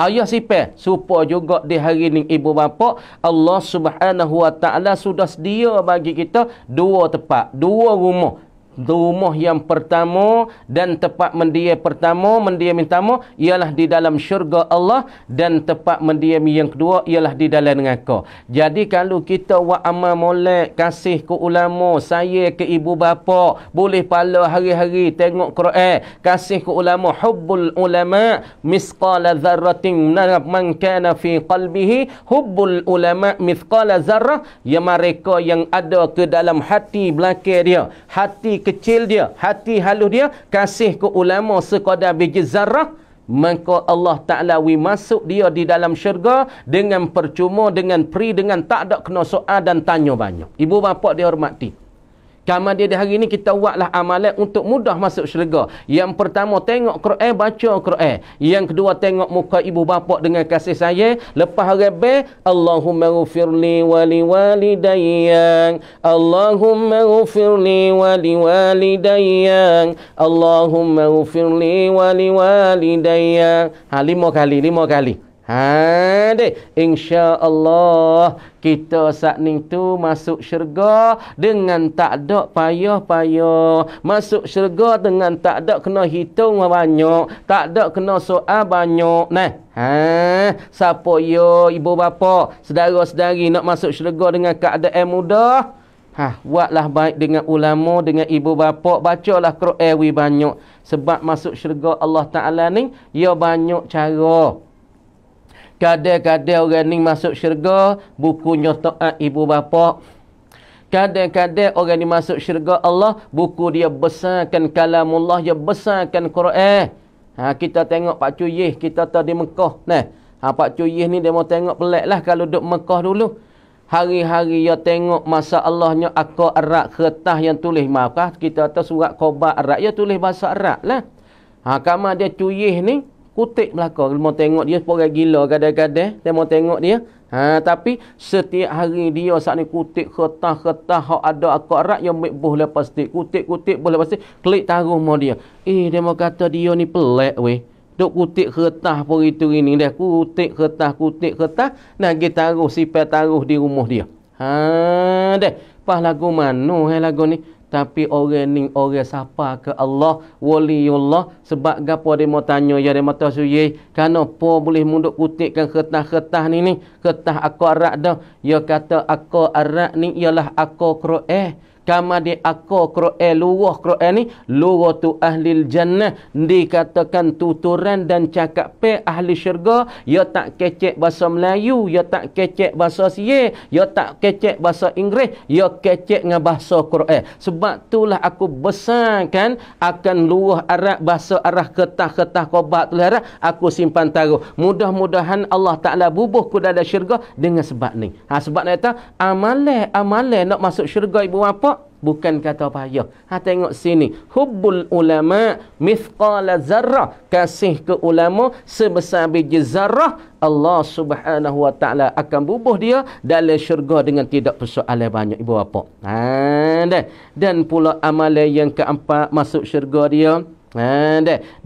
Ayah sipir, serupa juga di hari ni ibu bapa, Allah subhanahu wa ta'ala sudah sedia bagi kita dua tempat, dua rumah rumah yang pertama dan tempat mendia pertama mendia mintamu ialah di dalam syurga Allah dan tempat mendia yang kedua ialah di dalam neraka. Jadi kalau kita wa amal molek kasih ke ulama, saya ke ibu bapa, boleh pala hari-hari tengok Quran, kasih ke ulama, hubbul ulama misqala dzarratin man kana fi qalbihi hubbul ulama misqala zarrah yang mereka yang ada ke dalam hati belakang dia, hati kecil dia, hati halus dia, kasih ke ulama sekadar biji zarah, maka Allah Ta'ala wi masuk dia di dalam syurga dengan percuma, dengan pri, dengan tak ada kena soal dan tanya banyak. Ibu bapa dia hormati. Kamal dia di hari ni kita buatlah amalan untuk mudah masuk syurga. Yang pertama tengok Quran, baca Quran. Yang kedua tengok muka ibu bapa dengan kasih sayang. Lepas rebe, Allahumma ghfirli wa liwalidayyan. Allahumma ghfirli wa liwalidayyan. Allahumma ghfirli wa liwalidayyan. Ha lima kali, lima kali. Hadi, insya Allah kita saat ni tu masuk syurga dengan tak ada payah-payah. Masuk syurga dengan tak ada kena hitung banyak, tak ada kena soal banyak. Nah, ha, siapa yo ibu bapa, saudara-saudari nak masuk syurga dengan keadaan mudah? Ha, buatlah baik dengan ulama, dengan ibu bapa, bacalah Quran banyak. Sebab masuk syurga Allah Taala ni, yo banyak cara. Kadang-kadang orang ni masuk syurga, bukunya ah, taat ibu bapa. Kadang-kadang orang ni masuk syurga Allah, buku dia besarkan kalamullah, dia besarkan Quran. Ha, kita tengok Pak Cuyih, kita tadi Mekah. Neh, ha, Pak Cuyih ni dia mau tengok pelik lah kalau duduk Mekah dulu. Hari-hari dia tengok masa Allahnya aku arak kertas yang tulis. Maafkah kita tahu surat khobar arak, dia tulis bahasa arak lah. Ha, kama dia Cuyih ni, kutik melaka mau tengok dia sepore gila kadang-kadang mau tengok dia ha tapi setiap hari dia saat ni kutik kertas-kertas hak ada akarat yang ambil buh lepas tik kutik-kutik boleh lepas tik klik taruh mau dia eh dia mau kata dia ni pelak weh duk kutik kertas pori tu ini dah kutik kertas kutik kertas nak gi taruh sipai taruh di rumah dia ha deh pas lagu mano eh lagu ni tapi orang ni orang siapa ke Allah waliullah sebab gapo dia mau tanya ya dia mata suyi kan po boleh munduk kutikkan kertas-kertas ni ni kertas aku arak dah ya kata aku arak ni ialah aku Quran kama di aku Quran luruh Quran ni luruh tu ahli jannah dikatakan tuturan dan cakap pe ahli syurga ya tak kecek bahasa Melayu ya tak kecek bahasa Sye ya tak kecek bahasa Inggeris ya kecek dengan bahasa Quran sebab itulah aku besarkan akan luwah arah bahasa arah ketah-ketah kobat tu arah aku simpan taruh mudah-mudahan Allah Ta'ala bubuh ku dalam syurga dengan sebab ni ha, sebab ni kata amalai amalai nak masuk syurga ibu bapa bukan kata payah. Ha tengok sini. Hubbul ulama mithqal zarrah. Kasih ke ulama sebesar biji zarrah Allah Subhanahu wa taala akan bubuh dia dalam syurga dengan tidak persoalan banyak ibu bapa. Ha dah. Dan pula amalan yang keempat masuk syurga dia. Ha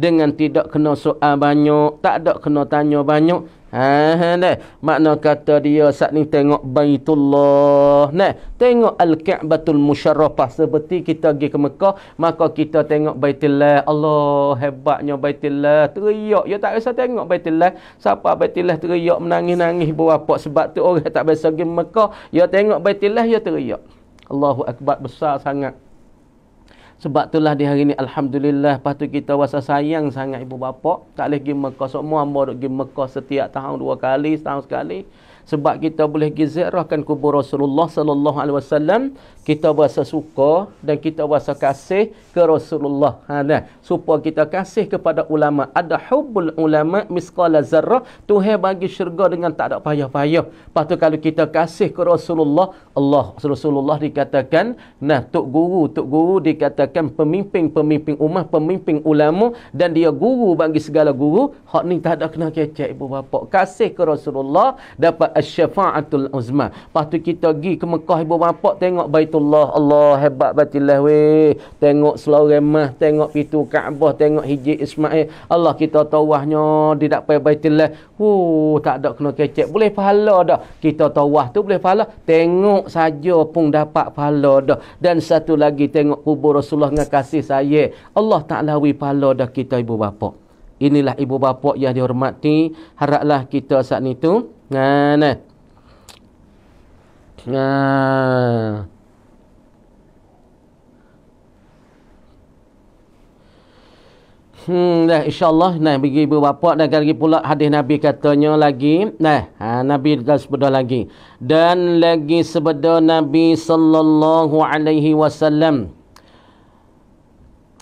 Dengan tidak kena soal banyak, tak ada kena tanya banyak. Ha, Makna kata dia saat ni tengok Baitullah. ne tengok Al-Ka'batul Musharrafah. Seperti kita pergi ke Mekah, maka kita tengok Baitullah. Allah, hebatnya Baitullah. Teriak. Dia ya, tak biasa tengok Baitullah. Siapa Baitullah teriak menangis-nangis berapa. Sebab tu orang tak biasa pergi Mekah. Dia ya, tengok Baitullah, dia ya teriak. Allahu Akbar besar sangat. Sebab itulah di hari ini, Alhamdulillah Lepas tu kita rasa sayang sangat ibu bapa Tak boleh pergi Mekah Semua so, hamba duduk pergi Mekah setiap tahun dua kali Setahun sekali sebab kita boleh pergi ziarahkan kubur Rasulullah sallallahu alaihi wasallam kita rasa suka dan kita rasa kasih ke Rasulullah ha nah supaya kita kasih kepada ulama ada hubbul ulama misqala zarrah Tuhan bagi syurga dengan tak ada payah-payah lepas kalau kita kasih ke Rasulullah Allah Rasulullah dikatakan nah tok guru tok guru dikatakan pemimpin-pemimpin umat pemimpin ulama dan dia guru bagi segala guru hak ni tak ada kena kecek ibu bapa kasih ke Rasulullah dapat asy-syafa'atul uzma. Pastu kita pergi ke Mekah ibu bapa tengok Baitullah. Allah hebat batillah weh. Tengok seloreng mah, tengok pintu Kaabah, tengok Hijri Ismail. Allah kita tawahnya di dak pai Baitullah. Hu, tak ada kena kecek. Boleh pahala dah. Kita tawah tu boleh pahala. Tengok saja pun dapat pahala dah. Dan satu lagi tengok kubur Rasulullah dengan kasih saya. Allah Taala wi pahala dah kita ibu bapa. Inilah ibu bapa yang dihormati. Haraplah kita saat itu. tu hmm, dah Insya Allah, nah bagi ibu bapa dan lagi pula hadis nabi katanya lagi nah ha, nabi dah sebeda lagi dan lagi sebeda nabi sallallahu alaihi wasallam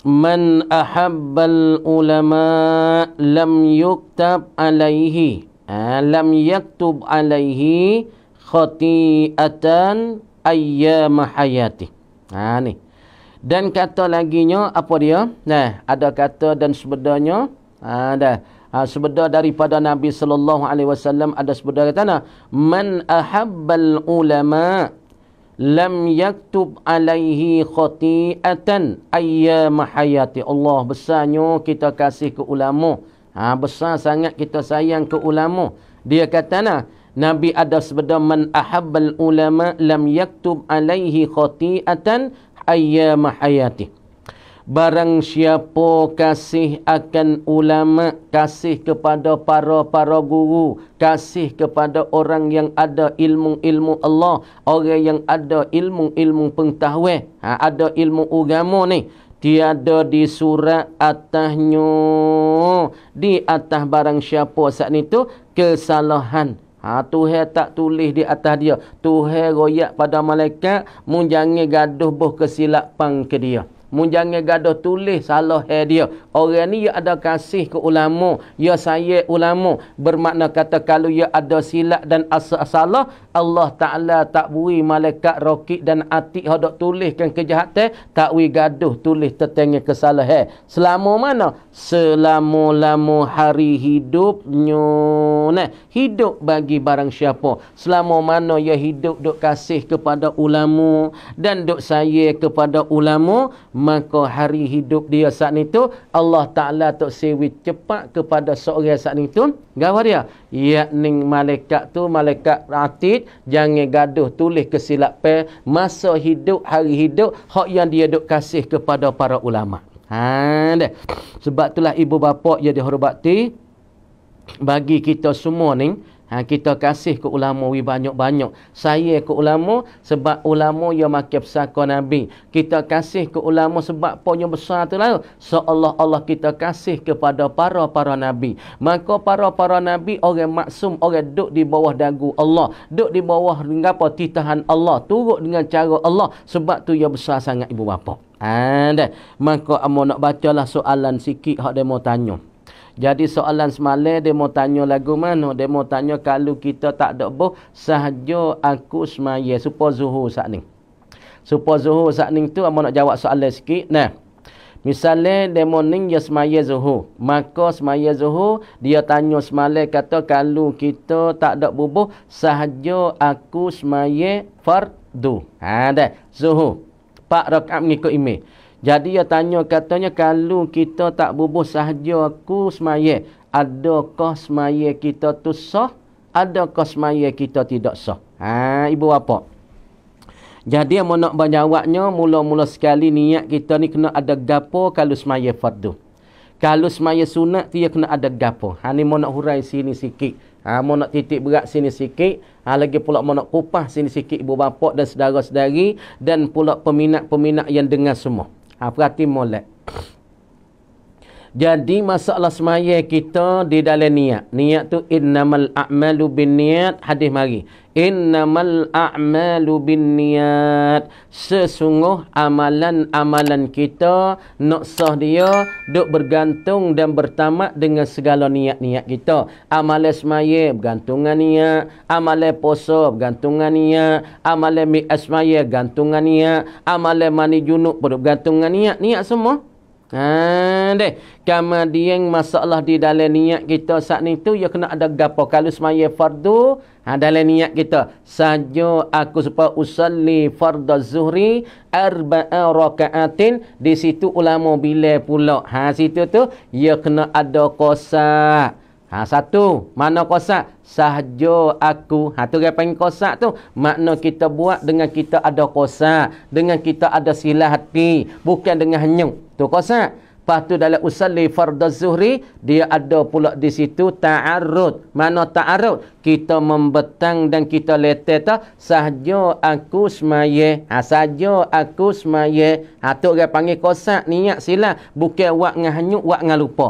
man ahabbal ulama lam yuktab alaihi Alam yaktub alaihi khati'atan ayyama hayati. Ha ni. Dan kata lagi nya apa dia? Nah, ada kata dan sebenarnya ada ha, ha, sebenar daripada Nabi sallallahu alaihi wasallam ada sebenar kata nah, man ahabbal ulama lam yaktub alaihi khati'atan ayyama hayati. Allah besarnya kita kasih ke ulama. Ha, besar sangat kita sayang ke ulama. Dia kata nak Nabi ada sebeda man ahabbal ulama lam yaktub alaihi khati'atan ayyam hayati. Barang siapa kasih akan ulama, kasih kepada para-para guru, kasih kepada orang yang ada ilmu-ilmu Allah, orang yang ada ilmu-ilmu pengetahuan, ha, ada ilmu agama ni tiada di surat atasnya di atas barang siapa saat ni tu kesalahan ha tuhan tak tulis di atas dia tuhan royak pada malaikat mun jangan gaduh boh kesilapan ke dia Mun jangan gaduh tulis salah dia. Orang ni ia ada kasih ke ulama. Ya saya ulama. Bermakna kata kalau ya ada silap dan asal salah. Allah Ta'ala tak beri malaikat rokit dan atik hodok tuliskan kejahatan. Tak beri gaduh tulis tertengah kesalahan. Selama mana? Selama-lama hari hidup nah, Hidup bagi barang siapa. Selama mana Ya hidup dok kasih kepada ulama. Dan dok saya kepada ulama maka hari hidup dia saat ni tu Allah Taala tok sewi cepat kepada seorang saat ni tu gawa dia yakni malaikat tu malaikat ratit jangan gaduh tulis kesilapan masa hidup hari hidup hak yang dia dok kasih kepada para ulama ha deh. sebab itulah ibu bapa jadi hormati bagi kita semua ni Ha, kita kasih ke ulama wi banyak-banyak. Saya ke ulama sebab ulama yang makin besar ke Nabi. Kita kasih ke ulama sebab punya besar tu lah. Seolah Allah kita kasih kepada para-para Nabi. Maka para-para Nabi orang maksum, orang duduk di bawah dagu Allah. Duduk di bawah apa, titahan Allah. Turut dengan cara Allah. Sebab tu yang besar sangat ibu bapa. Ha, dah. Maka amu nak bacalah soalan sikit yang dia mau tanya. Jadi soalan semalam dia mau tanya lagu mana? Dia mau tanya kalau kita tak ada boh sahaja aku semaya supaya zuhur saat ni. Supaya zuhur saat ni tu aku nak jawab soalan sikit. Nah. Misalnya demo ning ya semaya zuhur. Maka semaya zuhur dia tanya semale kata kalau kita tak ada bubuh sahaja aku semaya fardu. Ha dah zuhur. Pak ni mengikut imej. Jadi dia tanya katanya kalau kita tak bubuh sahaja ku semaya, adakah semaya kita tu sah? Adakah semaya kita tidak sah? Ha, ibu bapa. Jadi yang nak menjawabnya, mula-mula sekali niat kita ni kena ada gapo kalau semaya fardu. Kalau semaya sunat, dia kena ada gapo. Ha, ni nak hurai sini sikit. Ha, nak titik berat sini sikit. Ha, lagi pula nak kupah sini sikit ibu bapa dan saudara-saudari. Dan pula peminat-peminat yang dengar semua. आपका किम मोल है Jadi masalah semaya kita di dalam niat. Niat tu innamal a'malu bin niat. Hadis mari. Innamal a'malu bin niat. Sesungguh amalan-amalan kita nak sah dia duk bergantung dan bertamat dengan segala niat-niat kita. Amalan semaya bergantungan niat. Amalan puasa bergantungan niat. Amalan mi'as semaya bergantungan niat. Amalan mani junuk bergantungan niat. Niat semua. Ha, deh. Kemudian masalah di dalam niat kita saat ni tu Ia ya kena ada gapo Kalau semaya fardu ha, Dalam niat kita Saja aku supaya usalli fardu zuhri Arba'a raka'atin Di situ ulama bila pula ha, Situ tu ya kena ada kosak Ha, satu, mana kosak? Sahjo aku. Ha, tu dia panggil kosak tu. Makna kita buat dengan kita ada kosak. Dengan kita ada sila hati. Bukan dengan hanyung. Tu kosak. Lepas tu dalam usali fardaz zuhri, dia ada pula di situ ta'arud. Mana ta'arud? Kita membetang dan kita letak tu. Sahjo aku semaya. Ha, sahjo aku semaya. Ha, tu dia panggil kosak. Niat sila. Bukan wak ngahanyuk, wak ngalupa. lupa.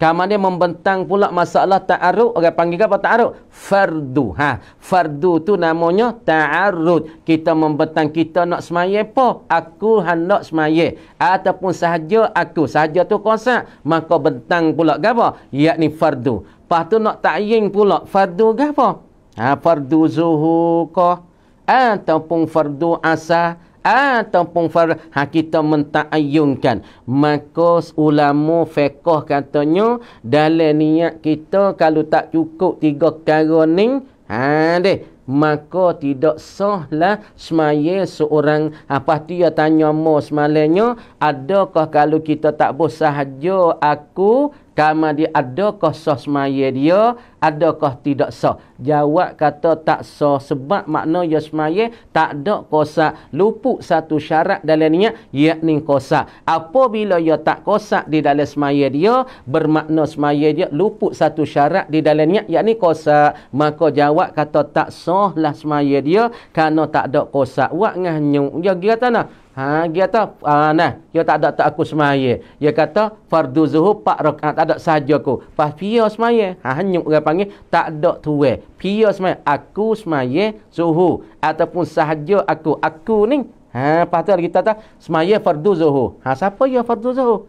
Kamu dia membentang pula masalah ta'arud. Orang panggil apa ta'arud? Fardu. Ha. Fardu tu namanya ta'arud. Kita membentang kita nak semayah apa? Aku nak semayah. Ataupun sahaja aku. Sahaja tu konsep. Maka bentang pula ke apa? ni fardu. Lepas tu nak ta'ying pula. Fardu ke apa? Ha. Fardu zuhu kah? Ataupun fardu asa ataupun far ha kita mentaayunkan maka ulama fiqh katanya dalam niat kita kalau tak cukup tiga perkara ni ha deh maka tidak sahlah semaya seorang apa ha, dia tanya mo semalanya adakah kalau kita tak bersahaja aku kama di kah sah semaya dia adakah tidak sah jawab kata tak sah sebab makna ya semaya tak ada kosa luput satu syarat dalam niat yakni kosa apabila ya tak kosa di dalam semaya dia bermakna semaya dia luput satu syarat di dalam niat yakni kosa maka jawab kata tak sah lah semaya dia kerana tak ada kosa wak ngah nyung ya kata nah Ha dia tu uh, ah, nah dia tak ada tak aku semaya. Dia kata fardu zuhur pak rakaat tak ada saja aku. Pas pia semaya. Ha hanya orang panggil tak ada tuwe. Pia semaya aku semaya zuhur ataupun sahaja aku aku ni. Ha pas tu kita tu semaya fardu zuhur. Ha siapa ya fardu zuhur?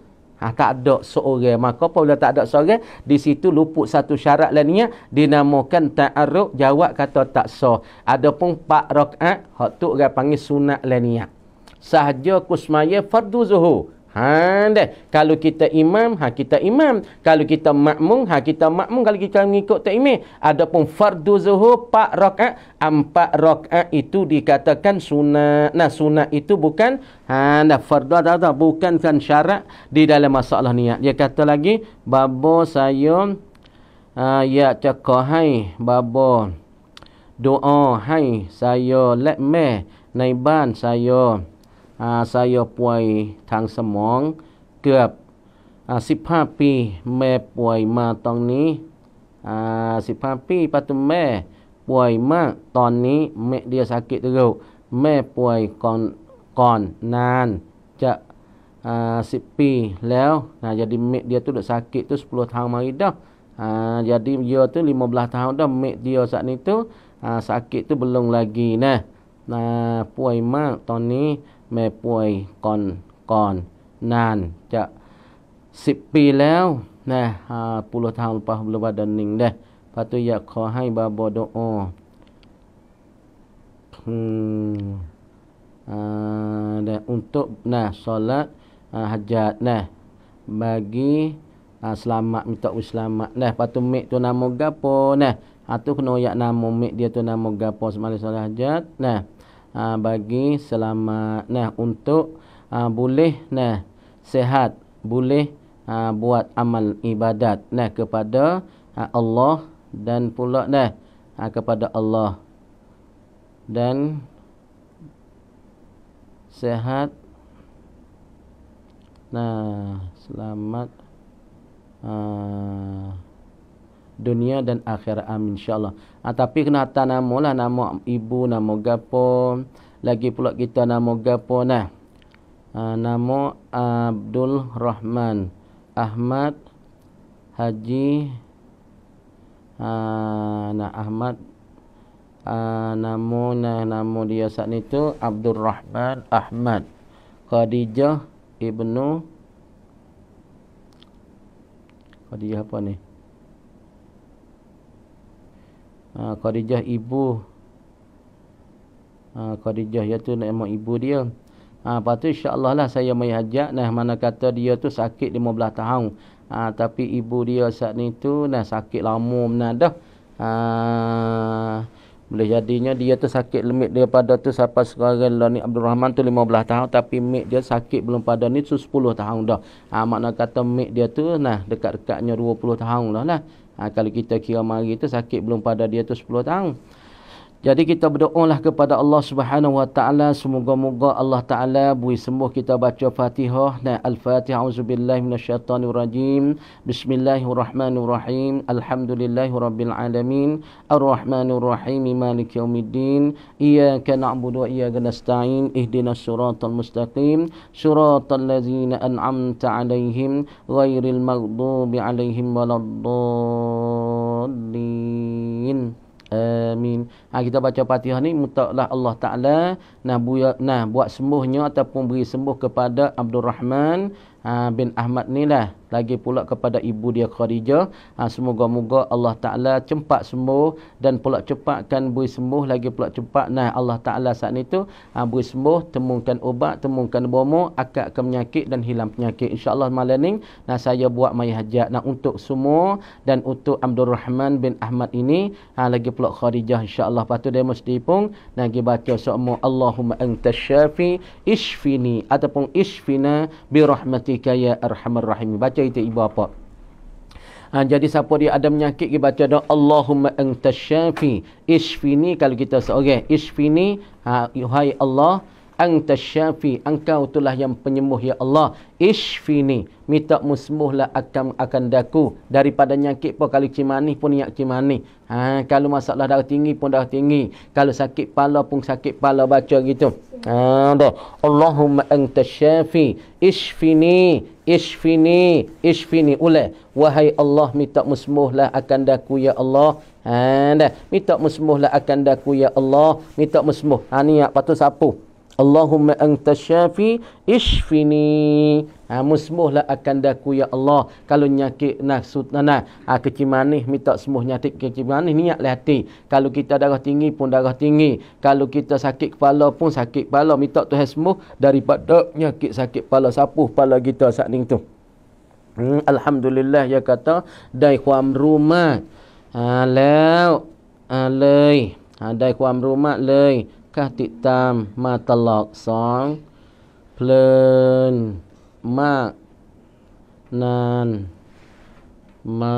Ha, tak ada seorang. Maka apabila tak ada seorang, di situ luput satu syarat lainnya dinamakan ta'aruk jawab kata tak sah. Adapun pak rakaat, hak tu orang panggil sunat lainnya sahaja kusmaya fardu zuhur. Ha, deh. Kalau kita imam, ha kita imam. Kalau kita makmum, ha kita makmum. Kalau kita mengikut tak takmir. Adapun fardu zuhur, pak rakaat, empat rakaat itu dikatakan sunat. Nah, sunat itu bukan ha nah, fardu ada ada bukan kan syarat di dalam masalah niat. Dia kata lagi, babo saya ha, ya cakohai babo doa hai saya lekme naiban saya อาสายป่วยทางสมองเกือบสิบห้าปีแม่ป่วยมาตอนนี้สิบห้าปีปัตุแม่ป่วยมากตอนนี้ แม่เดียสากิเร็วแม่ป่วยก่อนก่อนนานจะสิบปีแล้วนะ jadi mek dia tu duk sakit tu 10 tahun mari dah ha, jadi dia tu 15 tahun dah mek dia saat ni tu ha, sakit tu belum lagi nah nah puai mak tahun ni แม่ป่วยก่อนก่อนนานจะสิบปีแล้วนะฮาปุลทางปะบลวดันนิงเด้พระตุยากขอให้บาบอดโออืมอ่า dan untuk nah solat uh, hajat nah bagi uh, selamat minta selamat nah patu mik tu nama gapo nah ha tu kena yak nama mik dia tu nama gapo semalam solat hajat nah ha, bagi selamat nah untuk ha, boleh nah sehat boleh ha, buat amal ibadat nah kepada ha, Allah dan pula nah ha, kepada Allah dan sehat nah selamat ha, dunia dan akhirat amin insyaallah ha, tapi kena atas nama lah nama ibu nama gapo lagi pula kita nama gapo nah ha, nama Abdul Rahman Ahmad Haji ha, nah Ahmad ha, nama nah nama dia saat ni tu Abdul Rahman Ahmad Khadijah Ibnu Khadijah apa ni? Ha, Khadijah ibu ha, Khadijah iaitu ya nama ibu dia ha, Lepas tu insyaAllah lah saya mengajak nah, Mana kata dia tu sakit 15 tahun ha, Tapi ibu dia saat ni tu nah, Sakit lama nah, dah. Ha, boleh jadinya dia tu sakit lemik pada tu sampai sekarang lah ni Abdul Rahman tu 15 tahun tapi mik dia sakit belum pada ni tu 10 tahun dah. Ha, makna kata mik dia tu nah dekat-dekatnya 20 tahun dah lah. lah. Ha, kalau kita kira mari tu sakit belum pada dia tu 10 tahun. Jadi kita berdoa berdoalah kepada Allah Subhanahu Wa Taala semoga-moga Allah Taala beri sembuh kita baca Fatihah dan Al-Fatihah auzubillahi minasyaitanir rajim. Bismillahirrahmanirrahim. Alhamdulillahirabbil alamin. Arrahmanir rahim. Maliki yaumiddin. Iyyaka na'budu wa iyyaka nasta'in. Ihdinas siratal mustaqim. Siratal ladzina an'amta 'alaihim ghairil maghdubi 'alaihim waladdallin. Amin. Ha, kita baca Fatihah ni mutaklah Allah Taala nah buya, nah buat sembuhnya ataupun beri sembuh kepada Abdul Rahman ha, bin Ahmad ni lah lagi pula kepada ibu dia Khadijah ha, semoga-moga Allah Ta'ala cepat sembuh dan pula cepatkan beri sembuh lagi pula cepat nah Allah Ta'ala saat itu ha, beri sembuh temukan ubat temukan bomo akad ke penyakit dan hilang penyakit insyaAllah malam ini nah saya buat mayah hajat nah untuk semua dan untuk Abdul Rahman bin Ahmad ini ha, lagi pula Khadijah insyaAllah lepas tu dia mesti pun lagi baca semua Allahumma anta syafi ishfini ataupun ishfina birahmatika ya arhamar rahim baca cerita ibu apa? Ha, jadi siapa dia ada menyakit dia baca doa Allahumma anta syafi isfini kalau kita seorang isfini ha yuhai Allah anta syafi engkau itulah yang penyembuh ya Allah isfini minta musmuhlah akan akan daku daripada nyakit pun kalau cimani pun yak cimani ha kalau masalah darah tinggi pun darah tinggi kalau sakit kepala pun sakit kepala baca gitu ha dah Allahumma anta syafi isfini Ishfini, isfini ulah wahai Allah minta musmuhlah akan daku ya Allah ha dah minta musmuhlah akan daku ya Allah minta musmuh ha ni patut sapu Allahumma anta syafi isfini. Ha, musmuhlah akan daku ya Allah. Kalau nyakit nafsu tanah. Ha, kecil manis minta semua nyakit kecil manis. Niat lah hati. Kalau kita darah tinggi pun darah tinggi. Kalau kita sakit kepala pun sakit kepala. Minta Tuhan semua daripada nyakit sakit kepala. Sapuh kepala kita saat ni tu. Hmm, Alhamdulillah ya kata. Dai kuam rumah. Ha, Alau. Alai. Ha, ha, dai kuam rumah. Alai. กาติดตามมาตลอดสองเพลินมากนานมา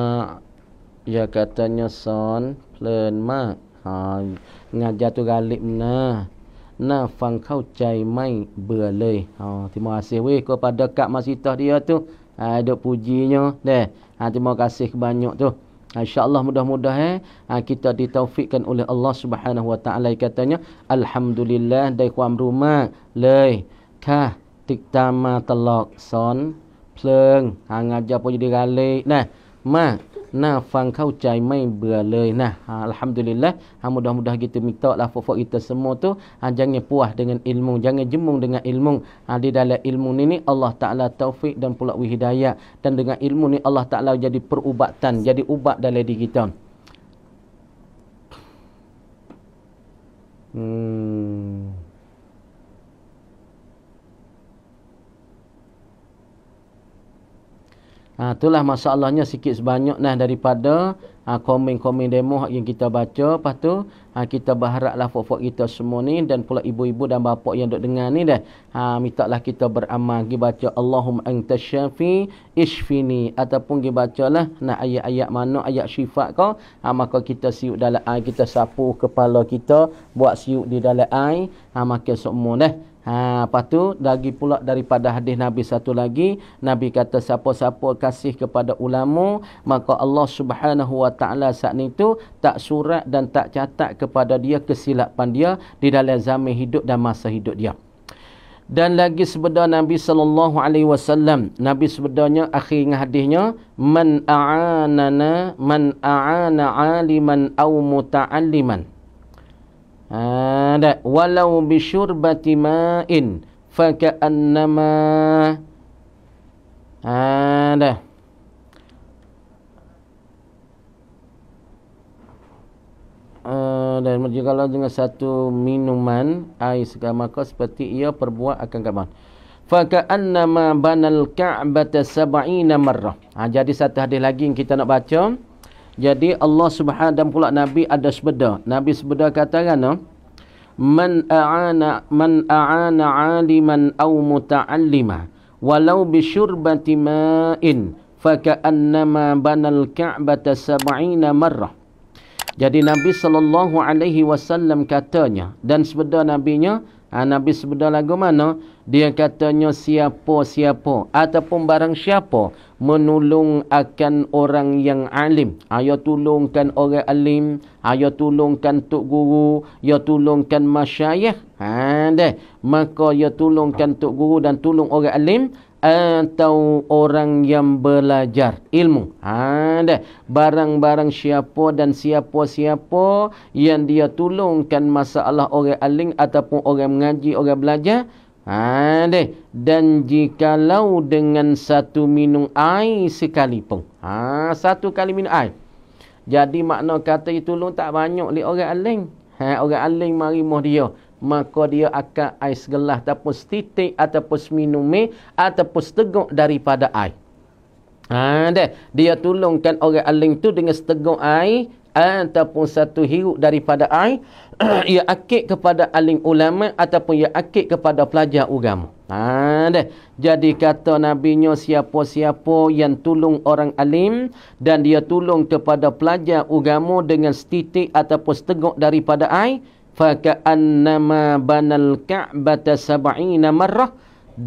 อยากกระเนื้สอนเพลินมากงานยาตุกาลิมนะน่าฟังเข้าใจไม่เบื่อเลยออ๋ที่มอาเสวีก็ประดกะมาสิตอเดียตุเด็กปูจีเนาะเด้อาจะมอกาเซกบานเนาะตุ InsyaAllah mudah-mudah eh? Ha, kita ditaufikkan oleh Allah subhanahu wa ta'ala katanya Alhamdulillah dari kuam rumah leh kah tiktama telok son pleng hang aja jadi galik nah mak Na fang kau cai mai berlai nah. Ha, Alhamdulillah. Ha, mudah-mudah kita minta lah fok-fok kita semua tu. Ha, jangan dengan ilmu. Jangan jemung dengan ilmu. Ha, ilmu ni Allah Ta'ala taufik dan pula hidayah. Dan dengan ilmu ni Allah Ta'ala jadi perubatan. Jadi ubat dalam diri Ha, itulah masalahnya sikit sebanyak nah daripada ha, komen-komen demo yang kita baca. Lepas tu ha, kita berharap fok-fok kita semua ni dan pula ibu-ibu dan bapa yang duk dengar ni dah. Ha, Minta lah kita beramal. Kita baca Allahumma anta syafi ishfini. Ataupun kita baca lah nah, ayat-ayat mana ayat syifat kau. Ha, maka kita siuk dalam air. Kita sapu kepala kita. Buat siuk di dalam air. Ha, maka semua dah. Ha, lepas tu lagi pula daripada hadis Nabi satu lagi Nabi kata siapa-siapa kasih kepada ulama Maka Allah subhanahu wa ta'ala saat ni tu Tak surat dan tak catat kepada dia kesilapan dia Di dalam zaman hidup dan masa hidup dia dan lagi sebenarnya Nabi sallallahu alaihi wasallam Nabi sebenarnya akhir hadisnya man a'anana man a'ana aliman au muta'alliman ada ah, walau bisyurbati batimain fa ka'annama ada ada uh, dan jika ah, kalau dengan satu minuman air segama kau seperti ia perbuat akan kapan fa ka'annama banal ka'bata sab'ina marrah ha, jadi satu hadis lagi yang kita nak baca jadi Allah Subhanahu dan pula Nabi ada sebeda. Nabi sebeda kata kan, man a'ana man a'ana 'aliman aw muta'allima walau bi syurbati ma'in fa ka'annama banal ka'bata sab'ina marrah. Jadi Nabi sallallahu alaihi wasallam katanya dan sebeda nabinya Ha, Nabi sebeda lagu mana? Dia katanya siapa-siapa ataupun barang siapa menolong akan orang yang alim. Ayah tolongkan orang alim. Ayah tolongkan tok guru. Ya tolongkan masyayah. Ha, deh. Maka ya tolongkan tok guru dan tolong orang alim. Atau orang yang belajar ilmu. Ha, Barang-barang siapa dan siapa-siapa yang dia tolongkan masalah orang alim ataupun orang mengaji, orang belajar. Ade ha, dan jikalau dengan satu minum air sekalipun. Ha satu kali minum air. Jadi makna kata itu lu tak banyak li orang alim. Ha orang alim mari moh dia maka dia akan air segelas ataupun setitik ataupun minum ataupun seteguk daripada air. Ha, dia, dia tolongkan orang alim tu dengan seteguk air ataupun satu hirup daripada air ia akik kepada alim ulama ataupun ia akik kepada pelajar agama. Ha deh. Jadi kata nabi nabinya siapa-siapa yang tolong orang alim dan dia tolong kepada pelajar agama dengan setitik ataupun seteguk daripada air fa ka'annama banal ka'bata sab'ina marrah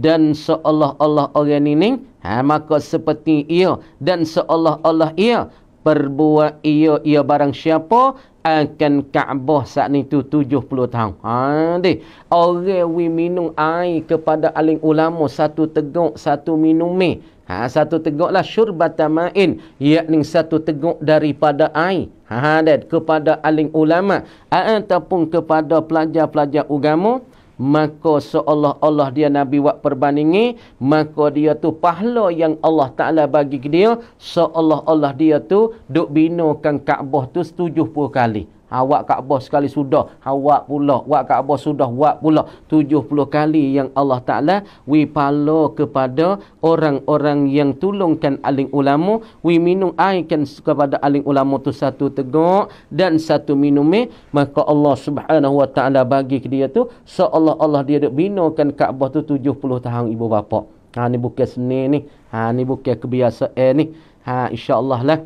dan seolah-olah orang ini ha, maka seperti ia dan seolah-olah ia berbuat ia ia barang siapa akan Kaabah saat itu 70 tahun. Ha de. Orang wi minum air kepada alim ulama satu teguk satu minum me. Ha satu teguklah syurbatamain yakni satu teguk daripada air. Ha, ha de kepada alim ulama ha, ataupun kepada pelajar-pelajar agama -pelajar maka seolah Allah dia Nabi buat perbandingi, maka dia tu pahala yang Allah Ta'ala bagi ke dia, seolah Allah dia tu duk binakan Kaabah tu setujuh puluh kali. Awak ha, Bos sekali sudah. Awak ha, pula. Awak Bos sudah. Awak pula. 70 kali yang Allah Ta'ala wipalo kepada orang-orang yang tulungkan aling ulama. We minum aikan kepada aling ulama tu satu teguk dan satu minum eh. Maka Allah Subhanahu Wa Ta'ala bagi ke dia tu. seolah Allah dia dah binakan Kaabah tu 70 tahun ibu bapa. Ha ni bukan seni ni. Ha ni bukan kebiasaan eh, ni. Ha insyaAllah lah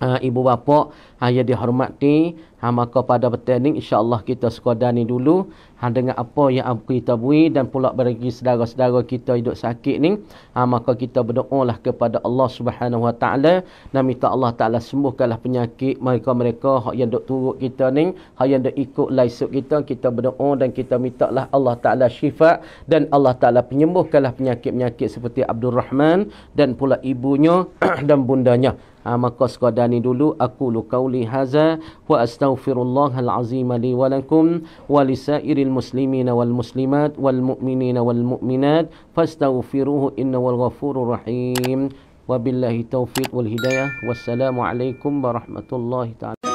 uh, ibu bapa uh, yang dihormati ha, uh, maka pada petang ini insyaAllah kita sekadar ni dulu ha, uh, dengan apa yang kita bui dan pula bagi saudara-saudara kita hidup sakit ni ha, uh, maka kita berdoa kepada Allah subhanahu wa ta'ala dan minta Allah ta'ala sembuhkanlah penyakit mereka-mereka yang dok turut kita ni yang duk ikut laisuk kita kita berdoa dan kita minta lah Allah ta'ala syifa dan Allah ta'ala penyembuhkanlah penyakit-penyakit seperti Abdul Rahman dan pula ibunya dan bundanya Ha, maka sekadar ni dulu aku lu kauli haza wa astaghfirullahal azim li wa lakum wa lisairil muslimina wal muslimat wal mu'minina wal mu'minat fastaghfiruhu innahu wal ghafurur rahim wa billahi taufiq wal hidayah wassalamu alaikum warahmatullahi taala